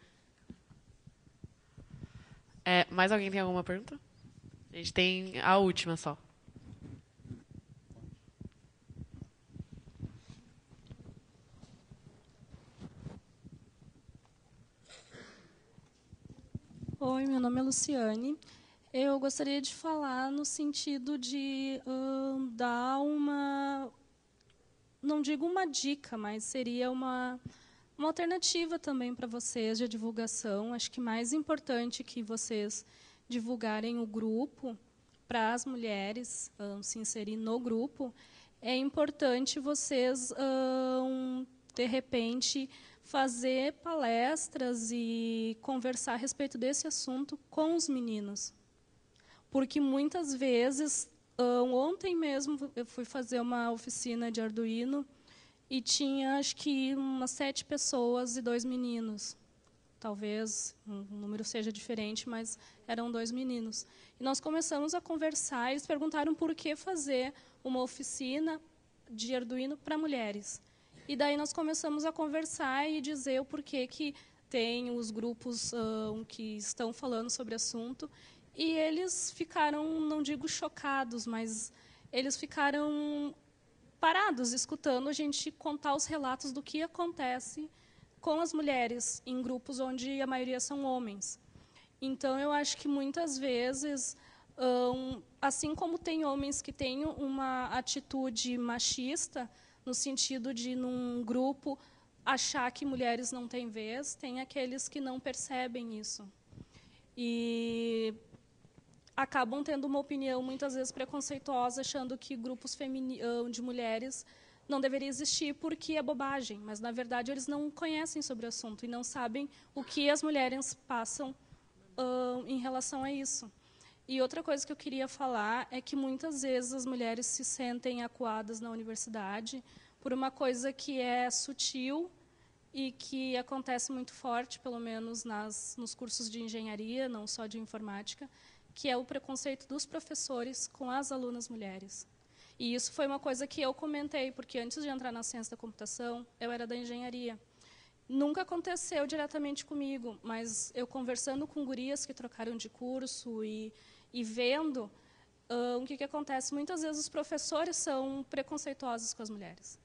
É, mais alguém tem alguma pergunta? A gente tem a última só. Oi, meu nome é Luciane. Eu gostaria de falar no sentido de hum, dar uma, não digo uma dica, mas seria uma, uma alternativa também para vocês de divulgação. Acho que mais importante que vocês divulgarem o grupo para as mulheres uh, se inserir no grupo, é importante vocês, hum, de repente, fazer palestras e conversar a respeito desse assunto com os meninos. Porque muitas vezes, ontem mesmo, eu fui fazer uma oficina de Arduino e tinha, acho que, umas sete pessoas e dois meninos. Talvez o um número seja diferente, mas eram dois meninos. E nós começamos a conversar, e eles perguntaram por que fazer uma oficina de Arduino para mulheres. E daí nós começamos a conversar e dizer o porquê que tem os grupos uh, que estão falando sobre o assunto. E eles ficaram, não digo chocados, mas eles ficaram parados, escutando a gente contar os relatos do que acontece com as mulheres em grupos onde a maioria são homens. Então, eu acho que muitas vezes, assim como tem homens que têm uma atitude machista, no sentido de, num grupo, achar que mulheres não têm vez, tem aqueles que não percebem isso. E acabam tendo uma opinião muitas vezes preconceituosa, achando que grupos de mulheres não deveria existir porque é bobagem, mas na verdade eles não conhecem sobre o assunto e não sabem o que as mulheres passam uh, em relação a isso. E outra coisa que eu queria falar é que muitas vezes as mulheres se sentem acuadas na universidade por uma coisa que é sutil e que acontece muito forte, pelo menos nas, nos cursos de engenharia, não só de informática, que é o preconceito dos professores com as alunas mulheres. E isso foi uma coisa que eu comentei, porque antes de entrar na ciência da computação, eu era da engenharia. Nunca aconteceu diretamente comigo, mas eu conversando com gurias que trocaram de curso e, e vendo um, ah, o que, que acontece. Muitas vezes os professores são preconceituosos com as mulheres.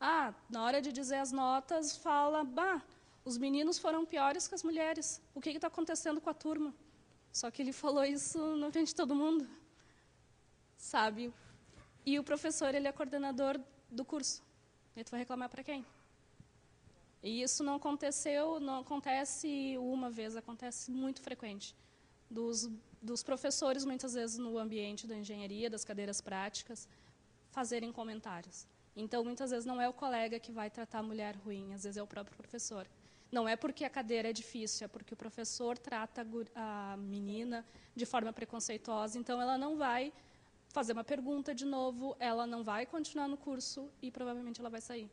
Ah, na hora de dizer as notas, fala, bah, os meninos foram piores que as mulheres. O que está acontecendo com a turma? Só que ele falou isso na frente de todo mundo, sabe? E o professor, ele é coordenador do curso. E tu vai reclamar para quem? E isso não aconteceu, não acontece uma vez, acontece muito frequente. Dos dos professores, muitas vezes no ambiente da engenharia, das cadeiras práticas, fazerem comentários. Então, muitas vezes não é o colega que vai tratar a mulher ruim, às vezes é o próprio professor. Não é porque a cadeira é difícil, é porque o professor trata a menina de forma preconceituosa, então ela não vai fazer uma pergunta de novo, ela não vai continuar no curso e provavelmente ela vai sair.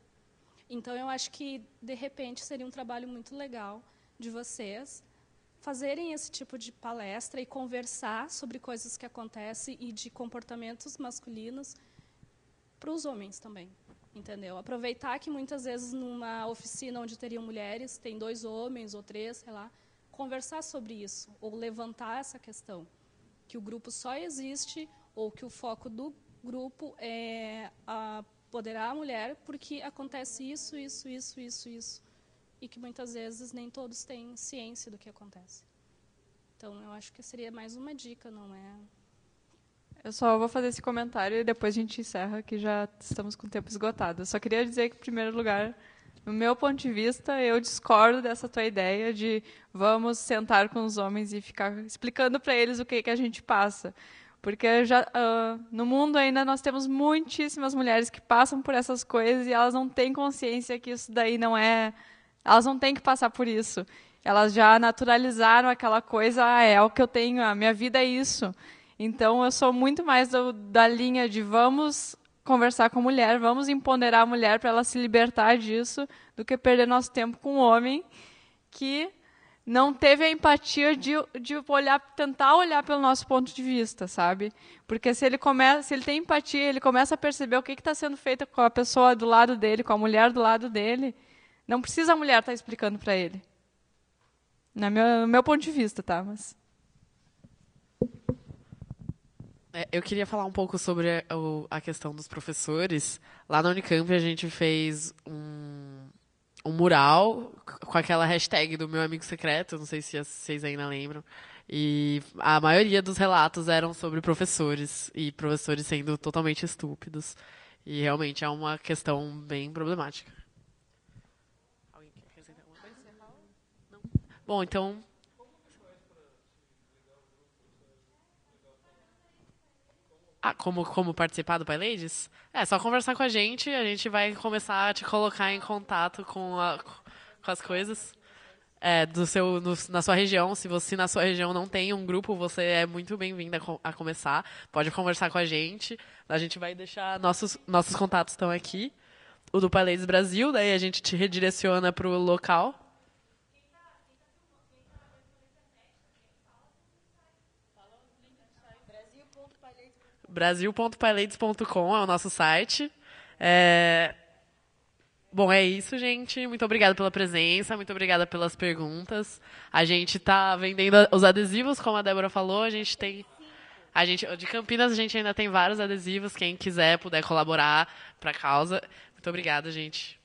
Então eu acho que de repente seria um trabalho muito legal de vocês fazerem esse tipo de palestra e conversar sobre coisas que acontecem e de comportamentos masculinos para os homens também, entendeu? Aproveitar que muitas vezes numa oficina onde teriam mulheres, tem dois homens ou três, sei lá, conversar sobre isso ou levantar essa questão que o grupo só existe ou que o foco do grupo é poderar a mulher porque acontece isso, isso, isso, isso, isso e que muitas vezes nem todos têm ciência do que acontece. Então, eu acho que seria mais uma dica, não é? Eu só vou fazer esse comentário e depois a gente encerra, que já estamos com o tempo esgotado. Eu só queria dizer que, em primeiro lugar, no meu ponto de vista, eu discordo dessa tua ideia de vamos sentar com os homens e ficar explicando para eles o que, que a gente passa. Porque já, uh, no mundo ainda nós temos muitíssimas mulheres que passam por essas coisas e elas não têm consciência que isso daí não é elas não têm que passar por isso. Elas já naturalizaram aquela coisa, ah, é o que eu tenho, a minha vida é isso. Então eu sou muito mais do, da linha de vamos conversar com a mulher, vamos empoderar a mulher para ela se libertar disso, do que perder nosso tempo com um homem que não teve a empatia de, de olhar, tentar olhar pelo nosso ponto de vista, sabe? Porque se ele começa, se ele tem empatia, ele começa a perceber o que está sendo feito com a pessoa do lado dele, com a mulher do lado dele, não precisa a mulher estar tá explicando para ele. No é meu, meu ponto de vista, tá? Mas... É, eu queria falar um pouco sobre a, o, a questão dos professores. Lá na Unicamp a gente fez um, um mural com aquela hashtag do meu amigo secreto, não sei se vocês ainda lembram. E a maioria dos relatos eram sobre professores e professores sendo totalmente estúpidos. E realmente é uma questão bem problemática. Bom, então. Ah, como, como participar do Pai É, só conversar com a gente, a gente vai começar a te colocar em contato com, a, com as coisas. É, do seu, no, na sua região. Se você na sua região não tem um grupo, você é muito bem-vinda a começar. Pode conversar com a gente. A gente vai deixar nossos, nossos contatos estão aqui. O do Palais Brasil, daí a gente te redireciona para o local. Brasil.pilades.com é o nosso site. É... Bom, é isso, gente. Muito obrigada pela presença, muito obrigada pelas perguntas. A gente está vendendo os adesivos, como a Débora falou, a gente tem. A gente, de Campinas a gente ainda tem vários adesivos, quem quiser puder colaborar para a causa. Muito obrigada, gente.